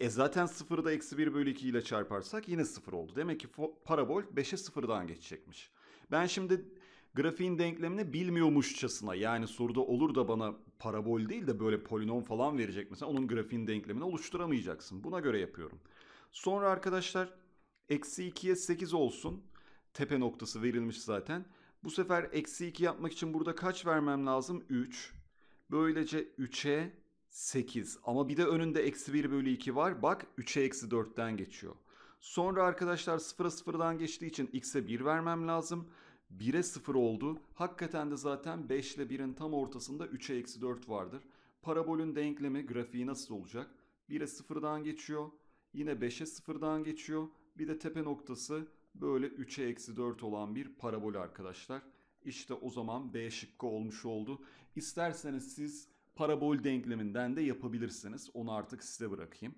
E zaten sıfırı da eksi 1 bölü 2 ile çarparsak yine sıfır oldu. Demek ki parabol 5'e sıfırdan geçecekmiş. Ben şimdi grafiğin denklemini bilmiyormuşçasına yani soruda olur da bana parabol değil de böyle polinom falan verecek mesela onun grafiğin denklemini oluşturamayacaksın. Buna göre yapıyorum. Sonra arkadaşlar eksi 2'ye 8 olsun. Tepe noktası verilmiş zaten. Bu sefer eksi 2 yapmak için burada kaç vermem lazım? 3. Böylece 3'e 8 ama bir de önünde eksi 1 bölü 2 var. Bak 3'e eksi 4'ten geçiyor. Sonra arkadaşlar 0'a 0'dan geçtiği için x'e 1 vermem lazım. 1'e 0 oldu. Hakikaten de zaten 5 ile 1'in tam ortasında 3'e eksi 4 vardır. Parabolün denklemi grafiği nasıl olacak? 1'e 0'dan geçiyor. Yine 5'e 0'dan geçiyor. Bir de tepe noktası böyle 3'e eksi 4 olan bir parabol arkadaşlar. İşte o zaman B şıkkı olmuş oldu. İsterseniz siz parabol denkleminden de yapabilirsiniz. Onu artık size bırakayım.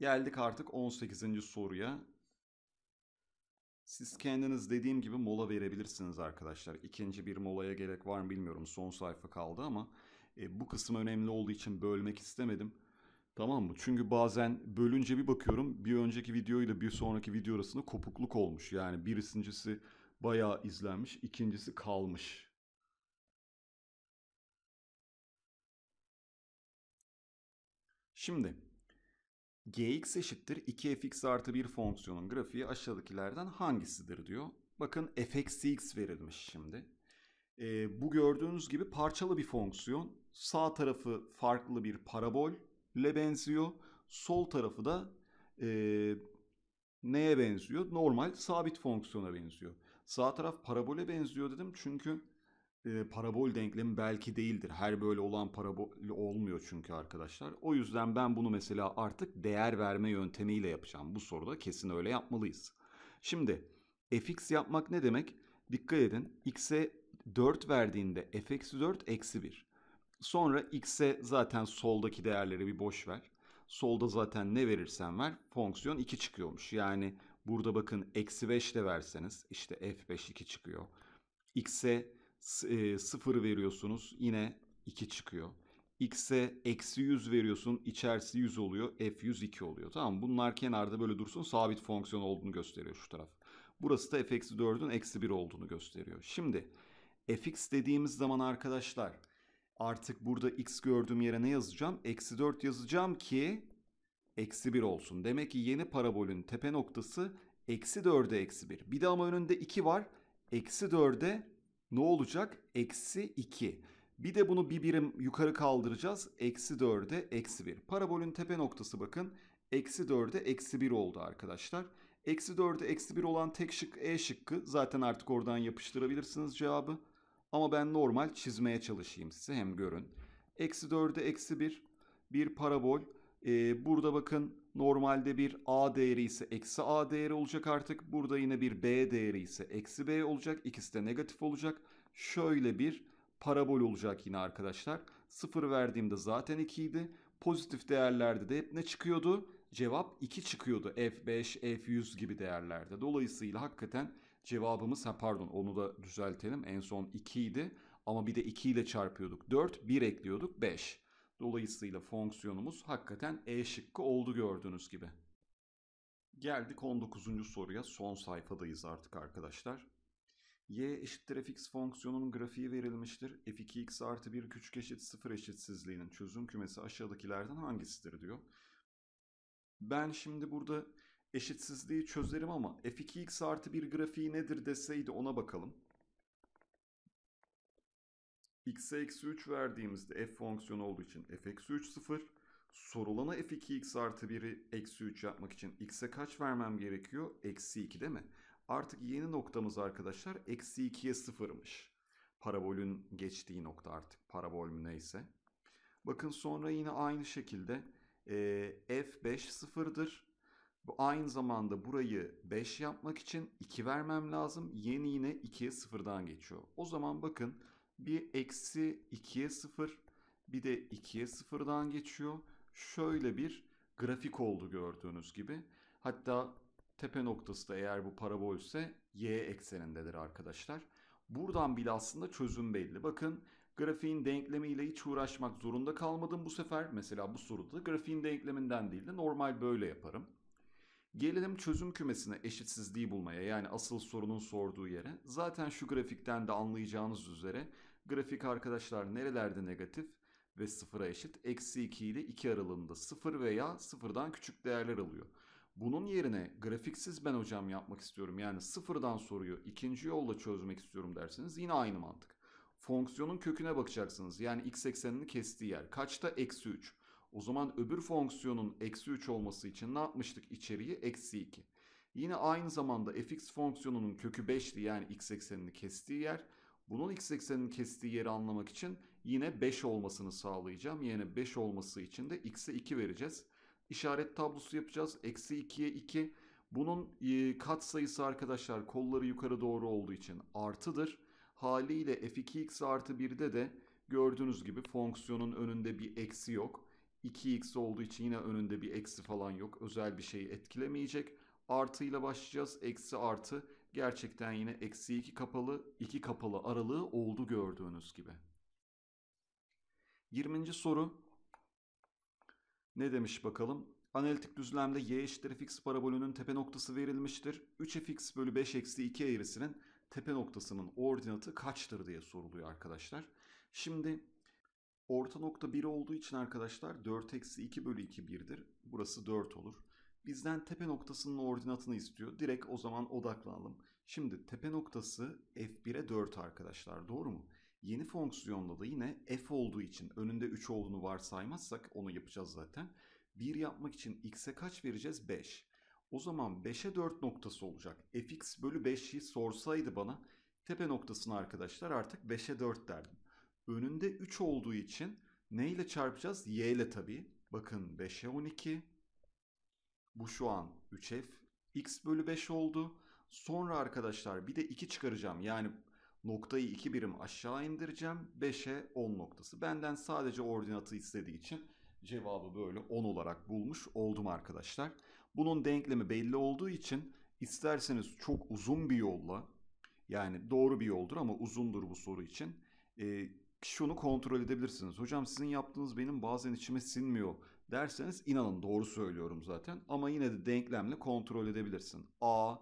Geldik artık 18. soruya. Siz kendiniz dediğim gibi mola verebilirsiniz arkadaşlar. İkinci bir molaya gerek var mı bilmiyorum. Son sayfa kaldı ama e, bu kısım önemli olduğu için bölmek istemedim. Tamam mı? Çünkü bazen bölünce bir bakıyorum bir önceki videoyla bir sonraki video arasında kopukluk olmuş. Yani birisincisi bayağı izlenmiş, ikincisi kalmış. Şimdi gx eşittir 2fx artı 1 fonksiyonun grafiği aşağıdakilerden hangisidir diyor. Bakın fxx verilmiş şimdi. E, bu gördüğünüz gibi parçalı bir fonksiyon. Sağ tarafı farklı bir parabolle benziyor. Sol tarafı da e, neye benziyor? Normal sabit fonksiyona benziyor. Sağ taraf parabole benziyor dedim çünkü e, parabol denklemi belki değildir. Her böyle olan parabol olmuyor çünkü arkadaşlar. O yüzden ben bunu mesela artık değer verme yöntemiyle yapacağım. Bu soruda kesin öyle yapmalıyız. Şimdi fx yapmak ne demek? Dikkat edin x'e 4 verdiğinde f 4 eksi 1. Sonra x'e zaten soldaki değerleri bir boş ver. Solda zaten ne verirsen ver fonksiyon 2 çıkıyormuş. Yani burada bakın eksi 5 de verseniz işte f5 2 çıkıyor. x'e e, 0 veriyorsunuz yine 2 çıkıyor. X'e eksi 100 veriyorsun içerisi 100 oluyor f 102 oluyor. Tamam bunlar kenarda böyle dursun sabit fonksiyon olduğunu gösteriyor şu taraf. Burası da f eksi 4'ün eksi 1 olduğunu gösteriyor. Şimdi fx dediğimiz zaman arkadaşlar artık burada x gördüğüm yere ne yazacağım? Eksi 4 yazacağım ki eksi 1 olsun. Demek ki yeni parabolün tepe noktası eksi 4'e eksi 1. Bir de ama önünde 2 var. Eksi 4'e ne olacak? Eksi 2. Bir de bunu bir birim yukarı kaldıracağız. Eksi 4'e eksi 1. Parabolün tepe noktası bakın. Eksi 4'e eksi 1 oldu arkadaşlar. Eksi 4'e eksi 1 olan tek şık E şıkkı. Zaten artık oradan yapıştırabilirsiniz cevabı. Ama ben normal çizmeye çalışayım size hem görün. Eksi 4'e eksi 1. Bir parabol. Ee, burada bakın Normalde bir A değeri ise eksi A değeri olacak artık. Burada yine bir B değeri ise eksi B olacak. İkisi de negatif olacak. Şöyle bir parabol olacak yine arkadaşlar. 0 verdiğimde zaten 2 idi. Pozitif değerlerde de hep ne çıkıyordu? Cevap 2 çıkıyordu. F5, F100 gibi değerlerde. Dolayısıyla hakikaten cevabımız ha pardon onu da düzeltelim. En son 2 idi ama bir de 2 ile çarpıyorduk. 4, 1 ekliyorduk 5. Dolayısıyla fonksiyonumuz hakikaten E şıkkı oldu gördüğünüz gibi. Geldik 19. soruya. Son sayfadayız artık arkadaşlar. y eşittir fx fonksiyonunun grafiği verilmiştir. f2x artı 1 küçük eşit 0 eşitsizliğinin çözüm kümesi aşağıdakilerden hangisidir diyor. Ben şimdi burada eşitsizliği çözerim ama f2x artı 1 grafiği nedir deseydi ona bakalım x'e eksi 3 verdiğimizde f fonksiyonu olduğu için f eksi 3 0. Sorulana f2x artı 1'i eksi 3 yapmak için x'e kaç vermem gerekiyor? Eksi 2 değil mi? Artık yeni noktamız arkadaşlar eksi 2'ye 0'mış. Parabolün geçtiği nokta artık parabol mü neyse. Bakın sonra yine aynı şekilde e, f5 0'dır. Bu aynı zamanda burayı 5 yapmak için 2 vermem lazım. Yeni yine 2'ye 0'dan geçiyor. O zaman bakın bir eksi 2'ye 0 bir de 2'ye 0'dan geçiyor. Şöyle bir grafik oldu gördüğünüz gibi. Hatta tepe noktası da eğer bu parabol ise y eksenindedir arkadaşlar. Buradan bile aslında çözüm belli. Bakın grafiğin denklemiyle hiç uğraşmak zorunda kalmadım bu sefer. Mesela bu soruda grafiğin denkleminden değil de normal böyle yaparım. Gelelim çözüm kümesine eşitsizliği bulmaya yani asıl sorunun sorduğu yere. Zaten şu grafikten de anlayacağınız üzere Grafik arkadaşlar nerelerde negatif ve sıfıra eşit. Eksi 2 ile 2 aralığında sıfır veya sıfırdan küçük değerler alıyor. Bunun yerine grafiksiz ben hocam yapmak istiyorum. Yani sıfırdan soruyu ikinci yolla çözmek istiyorum derseniz yine aynı mantık. Fonksiyonun köküne bakacaksınız. Yani x eksenini kestiği yer. Kaçta? Eksi 3. O zaman öbür fonksiyonun eksi 3 olması için ne yapmıştık içeriği? Eksi 2. Yine aynı zamanda fx fonksiyonunun kökü 5'ti yani x eksenini kestiği yer. Bunun x ekseninin kestiği yeri anlamak için yine 5 olmasını sağlayacağım. Yani 5 olması için de x'e 2 vereceğiz. İşaret tablosu yapacağız. Eksi 2'ye 2. Bunun e, kat sayısı arkadaşlar kolları yukarı doğru olduğu için artıdır. Haliyle f2x artı 1'de de gördüğünüz gibi fonksiyonun önünde bir eksi yok. 2x olduğu için yine önünde bir eksi falan yok. Özel bir şeyi etkilemeyecek. Artı ile başlayacağız. Eksi artı gerçekten yine eksi 2 kapalı 2 kapalı aralığı oldu gördüğünüz gibi. 20. soru ne demiş bakalım? Analitik düzlemde y eşittir fx parabolünün tepe noktası verilmiştir. 3fx bölü 5 eksi 2 eğrisinin tepe noktasının ordinatı kaçtır diye soruluyor arkadaşlar. Şimdi orta nokta 1 olduğu için arkadaşlar 4 eksi 2 bölü 2 1'dir. Burası 4 olur bizden tepe noktasının ordinatını istiyor. Direkt o zaman odaklanalım. Şimdi tepe noktası f1'e 4 arkadaşlar doğru mu? Yeni fonksiyonda da yine f olduğu için önünde 3 olduğunu varsaymazsak onu yapacağız zaten. 1 yapmak için x'e kaç vereceğiz? 5. O zaman 5'e 4 noktası olacak. fx bölü 5'i sorsaydı bana tepe noktasını arkadaşlar artık 5'e 4 derdim. Önünde 3 olduğu için neyle çarpacağız? y ile tabii. Bakın 5'e 12, bu şu an 3f x bölü 5 oldu. Sonra arkadaşlar bir de 2 çıkaracağım. Yani noktayı 2 birim aşağı indireceğim. 5'e 10 noktası. Benden sadece ordinatı istediği için cevabı böyle 10 olarak bulmuş oldum arkadaşlar. Bunun denklemi belli olduğu için isterseniz çok uzun bir yolla yani doğru bir yoldur ama uzundur bu soru için. E, şunu kontrol edebilirsiniz. Hocam sizin yaptığınız benim bazen içime sinmiyor derseniz inanın doğru söylüyorum zaten. Ama yine de denklemle kontrol edebilirsin. A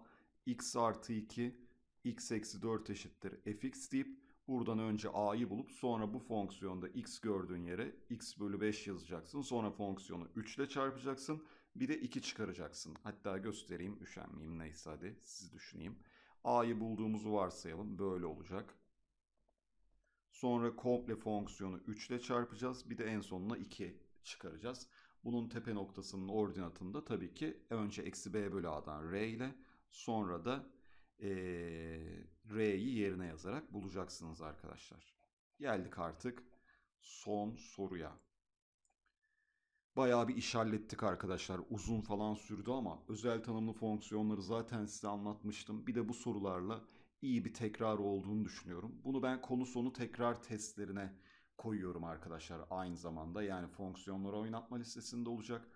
x artı 2 x eksi 4 eşittir fx deyip buradan önce a'yı bulup sonra bu fonksiyonda x gördüğün yere x bölü 5 yazacaksın. Sonra fonksiyonu 3 ile çarpacaksın. Bir de 2 çıkaracaksın. Hatta göstereyim üşenmeyeyim neyse hadi siz düşüneyim. A'yı bulduğumuzu varsayalım böyle olacak. Sonra komple fonksiyonu 3 ile çarpacağız. Bir de en sonuna 2 çıkaracağız. Bunun tepe noktasının ordinatında tabii ki önce eksi b bölü a'dan r ile sonra da e, r'yi yerine yazarak bulacaksınız arkadaşlar. Geldik artık son soruya. Bayağı bir iş hallettik arkadaşlar. Uzun falan sürdü ama özel tanımlı fonksiyonları zaten size anlatmıştım. Bir de bu sorularla iyi bir tekrar olduğunu düşünüyorum. Bunu ben konu sonu tekrar testlerine koyuyorum arkadaşlar aynı zamanda. Yani fonksiyonları oynatma listesinde olacak.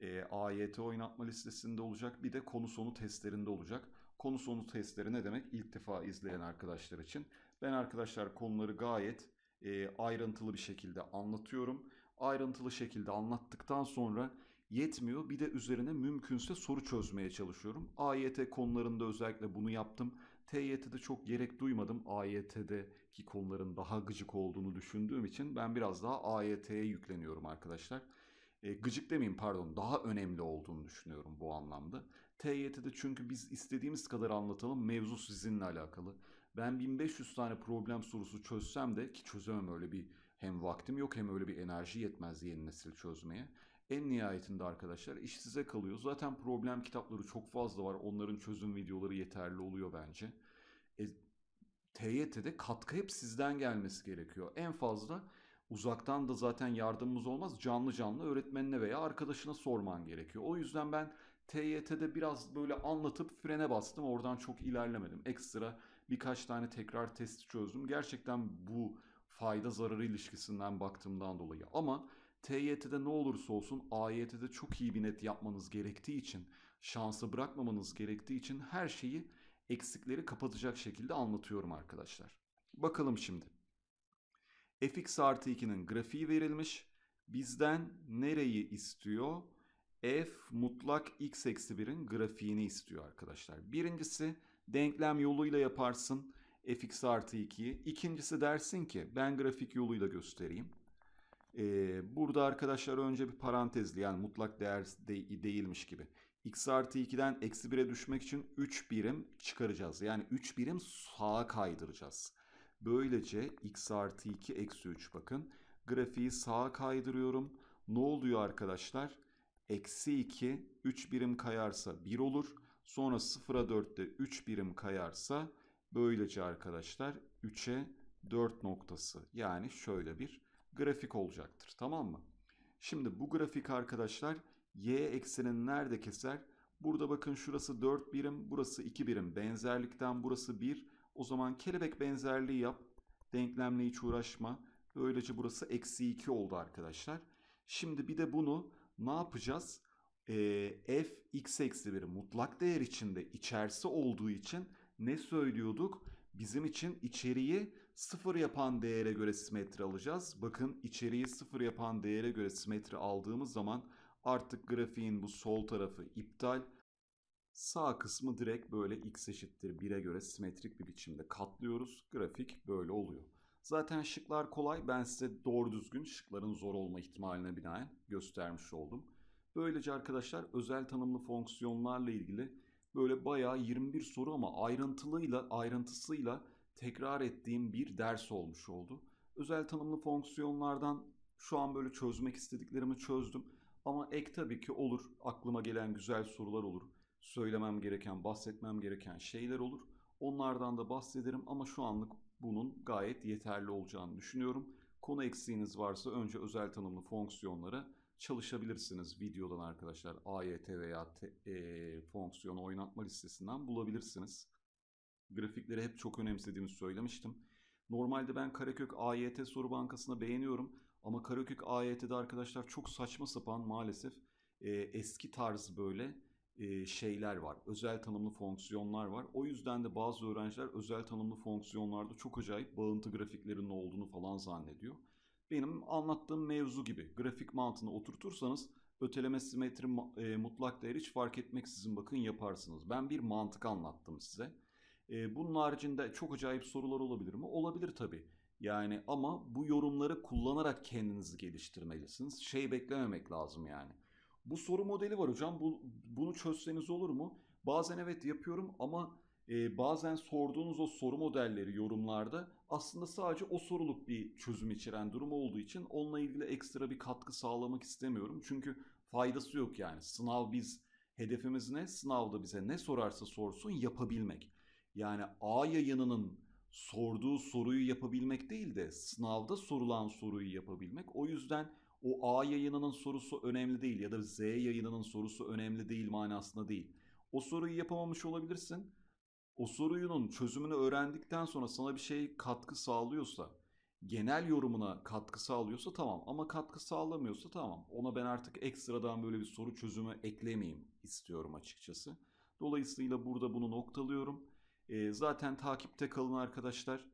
E, AYT oynatma listesinde olacak. Bir de konu sonu testlerinde olacak. Konu sonu testleri ne demek? İlk defa izleyen arkadaşlar için. Ben arkadaşlar konuları gayet e, ayrıntılı bir şekilde anlatıyorum. Ayrıntılı şekilde anlattıktan sonra yetmiyor. Bir de üzerine mümkünse soru çözmeye çalışıyorum. AYT konularında özellikle bunu yaptım. TYT'de çok gerek duymadım. AYT'deki konuların daha gıcık olduğunu düşündüğüm için ben biraz daha AYT'ye yükleniyorum arkadaşlar. E, gıcık demeyeyim pardon daha önemli olduğunu düşünüyorum bu anlamda. TYT'de çünkü biz istediğimiz kadar anlatalım mevzu sizinle alakalı. Ben 1500 tane problem sorusu çözsem de ki çözemem öyle bir hem vaktim yok hem öyle bir enerji yetmez yeni nesil çözmeye. En nihayetinde arkadaşlar iş size kalıyor. Zaten problem kitapları çok fazla var. Onların çözüm videoları yeterli oluyor bence. E, TYT'de katkı hep sizden gelmesi gerekiyor. En fazla uzaktan da zaten yardımımız olmaz. Canlı canlı öğretmenine veya arkadaşına sorman gerekiyor. O yüzden ben TYT'de biraz böyle anlatıp frene bastım. Oradan çok ilerlemedim. Ekstra birkaç tane tekrar testi çözdüm. Gerçekten bu fayda zararı ilişkisinden baktığımdan dolayı. Ama TYT'de ne olursa olsun AYT'de çok iyi bir net yapmanız gerektiği için, şansı bırakmamanız gerektiği için her şeyi eksikleri kapatacak şekilde anlatıyorum arkadaşlar. Bakalım şimdi. fx artı 2'nin grafiği verilmiş. Bizden nereyi istiyor? f mutlak x eksi 1'in grafiğini istiyor arkadaşlar. Birincisi denklem yoluyla yaparsın fx artı 2'yi. İkincisi dersin ki ben grafik yoluyla göstereyim. Ee, burada arkadaşlar önce bir parantezli yani mutlak değer de değilmiş gibi. x artı 2'den eksi 1'e düşmek için 3 birim çıkaracağız. Yani 3 birim sağa kaydıracağız. Böylece x artı 2 eksi 3 bakın. Grafiği sağa kaydırıyorum. Ne oluyor arkadaşlar? Eksi 2 3 birim kayarsa 1 olur. Sonra 0'a 4'te 3 birim kayarsa böylece arkadaşlar 3'e 4 noktası yani şöyle bir grafik olacaktır. Tamam mı? Şimdi bu grafik arkadaşlar y eksenini nerede keser? Burada bakın şurası 4 birim, burası 2 birim. Benzerlikten burası 1. O zaman kelebek benzerliği yap. Denklemle hiç uğraşma. Böylece burası eksi 2 oldu arkadaşlar. Şimdi bir de bunu ne yapacağız? Ee, f x eksi 1 mutlak değer içinde içerisi olduğu için ne söylüyorduk? Bizim için içeriği sıfır yapan değere göre simetri alacağız. Bakın içeriği sıfır yapan değere göre simetri aldığımız zaman artık grafiğin bu sol tarafı iptal. Sağ kısmı direkt böyle x eşittir 1'e göre simetrik bir biçimde katlıyoruz. Grafik böyle oluyor. Zaten şıklar kolay. Ben size doğru düzgün şıkların zor olma ihtimaline binaen göstermiş oldum. Böylece arkadaşlar özel tanımlı fonksiyonlarla ilgili böyle bayağı 21 soru ama ayrıntılıyla ayrıntısıyla tekrar ettiğim bir ders olmuş oldu. Özel tanımlı fonksiyonlardan şu an böyle çözmek istediklerimi çözdüm. Ama ek tabii ki olur. Aklıma gelen güzel sorular olur. Söylemem gereken, bahsetmem gereken şeyler olur. Onlardan da bahsederim ama şu anlık bunun gayet yeterli olacağını düşünüyorum. Konu eksiğiniz varsa önce özel tanımlı fonksiyonlara çalışabilirsiniz videodan arkadaşlar. AYT veya e, fonksiyonu oynatma listesinden bulabilirsiniz grafikleri hep çok önemsediğimi söylemiştim. Normalde ben Karakök AYT soru bankasına beğeniyorum ama Karakök AYT'de arkadaşlar çok saçma sapan maalesef e, eski tarz böyle e, şeyler var. Özel tanımlı fonksiyonlar var. O yüzden de bazı öğrenciler özel tanımlı fonksiyonlarda çok acayip bağıntı grafiklerinin olduğunu falan zannediyor. Benim anlattığım mevzu gibi grafik mantığını oturtursanız öteleme simetri e, mutlak değer hiç fark etmeksizin bakın yaparsınız. Ben bir mantık anlattım size. E, bunun haricinde çok acayip sorular olabilir mi? Olabilir tabii. Yani ama bu yorumları kullanarak kendinizi geliştirmelisiniz. Şey beklememek lazım yani. Bu soru modeli var hocam. Bu, bunu çözseniz olur mu? Bazen evet yapıyorum ama e, bazen sorduğunuz o soru modelleri yorumlarda aslında sadece o soruluk bir çözüm içeren durum olduğu için onunla ilgili ekstra bir katkı sağlamak istemiyorum. Çünkü faydası yok yani. Sınav biz hedefimiz ne? Sınavda bize ne sorarsa sorsun yapabilmek. Yani A yayınının sorduğu soruyu yapabilmek değil de sınavda sorulan soruyu yapabilmek. O yüzden o A yayınının sorusu önemli değil ya da Z yayınının sorusu önemli değil manasında değil. O soruyu yapamamış olabilirsin. O soruyunun çözümünü öğrendikten sonra sana bir şey katkı sağlıyorsa, genel yorumuna katkı sağlıyorsa tamam ama katkı sağlamıyorsa tamam. Ona ben artık ekstradan böyle bir soru çözümü eklemeyeyim istiyorum açıkçası. Dolayısıyla burada bunu noktalıyorum. E, zaten takipte kalın arkadaşlar.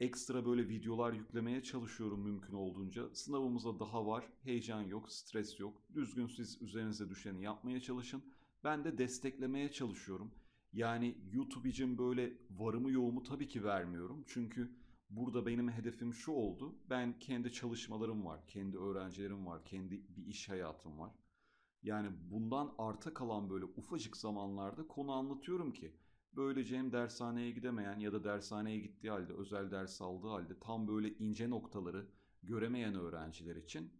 Ekstra böyle videolar yüklemeye çalışıyorum mümkün olduğunca. Sınavımızda daha var. Heyecan yok, stres yok. Düzgün siz üzerinize düşeni yapmaya çalışın. Ben de desteklemeye çalışıyorum. Yani YouTube için böyle varımı yoğumu tabii ki vermiyorum. Çünkü burada benim hedefim şu oldu. Ben kendi çalışmalarım var, kendi öğrencilerim var, kendi bir iş hayatım var. Yani bundan arta kalan böyle ufacık zamanlarda konu anlatıyorum ki Böylece hem dershaneye gidemeyen ya da dershaneye gittiği halde özel ders aldığı halde tam böyle ince noktaları göremeyen öğrenciler için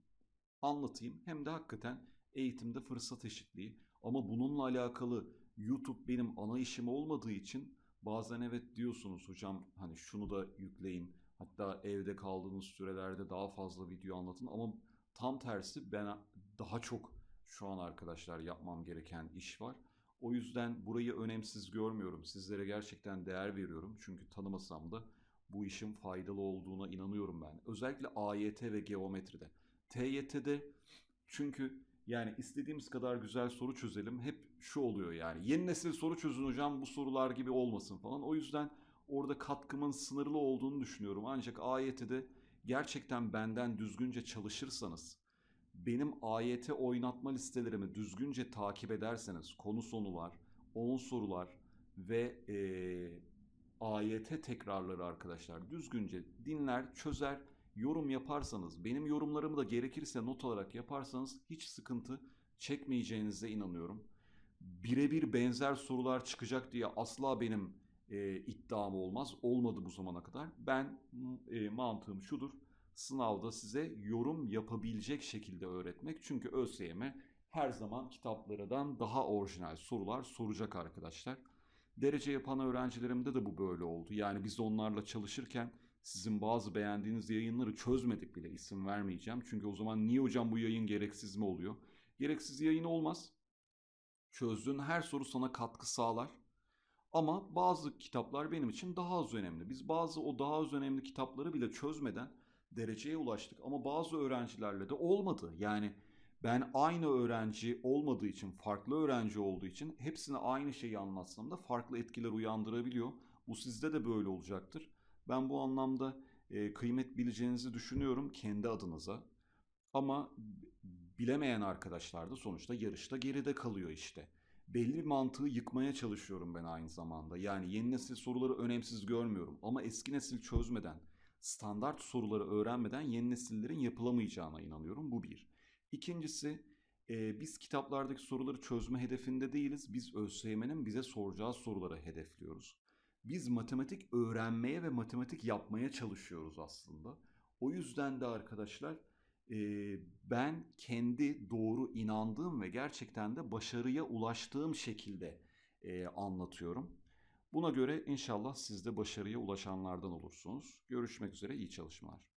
anlatayım. Hem de hakikaten eğitimde fırsat eşitliği ama bununla alakalı YouTube benim ana işim olmadığı için bazen evet diyorsunuz hocam hani şunu da yükleyin. Hatta evde kaldığınız sürelerde daha fazla video anlatın ama tam tersi ben daha çok şu an arkadaşlar yapmam gereken iş var. O yüzden burayı önemsiz görmüyorum. Sizlere gerçekten değer veriyorum. Çünkü tanımasam da bu işin faydalı olduğuna inanıyorum ben. Özellikle AYT ve geometride. TYT'de çünkü yani istediğimiz kadar güzel soru çözelim. Hep şu oluyor yani. Yeni nesil soru çözün hocam bu sorular gibi olmasın falan. O yüzden orada katkımın sınırlı olduğunu düşünüyorum. Ancak AYT'de gerçekten benden düzgünce çalışırsanız benim AYT oynatma listelerimi düzgünce takip ederseniz konu sonular, 10 sorular ve e, AYT tekrarları arkadaşlar düzgünce dinler, çözer, yorum yaparsanız, benim yorumlarımı da gerekirse not olarak yaparsanız hiç sıkıntı çekmeyeceğinize inanıyorum. Birebir benzer sorular çıkacak diye asla benim e, iddiam olmaz. Olmadı bu zamana kadar. Ben e, mantığım şudur sınavda size yorum yapabilecek şekilde öğretmek. Çünkü ÖSYM her zaman kitaplardan daha orijinal sorular soracak arkadaşlar. Derece yapan öğrencilerimde de bu böyle oldu. Yani biz onlarla çalışırken sizin bazı beğendiğiniz yayınları çözmedik bile isim vermeyeceğim. Çünkü o zaman niye hocam bu yayın gereksiz mi oluyor? Gereksiz yayın olmaz. Çözdüğün her soru sana katkı sağlar. Ama bazı kitaplar benim için daha az önemli. Biz bazı o daha az önemli kitapları bile çözmeden dereceye ulaştık ama bazı öğrencilerle de olmadı. Yani ben aynı öğrenci olmadığı için, farklı öğrenci olduğu için hepsine aynı şeyi anlatsam da farklı etkiler uyandırabiliyor. Bu sizde de böyle olacaktır. Ben bu anlamda e, kıymet bileceğinizi düşünüyorum kendi adınıza. Ama bilemeyen arkadaşlar da sonuçta yarışta geride kalıyor işte. Belli bir mantığı yıkmaya çalışıyorum ben aynı zamanda. Yani yeni nesil soruları önemsiz görmüyorum ama eski nesil çözmeden standart soruları öğrenmeden yeni nesillerin yapılamayacağına inanıyorum. Bu bir. İkincisi e, biz kitaplardaki soruları çözme hedefinde değiliz. Biz ÖSYM'nin bize soracağı soruları hedefliyoruz. Biz matematik öğrenmeye ve matematik yapmaya çalışıyoruz aslında. O yüzden de arkadaşlar e, ben kendi doğru inandığım ve gerçekten de başarıya ulaştığım şekilde e, anlatıyorum. Buna göre inşallah siz de başarıya ulaşanlardan olursunuz. Görüşmek üzere, iyi çalışmalar.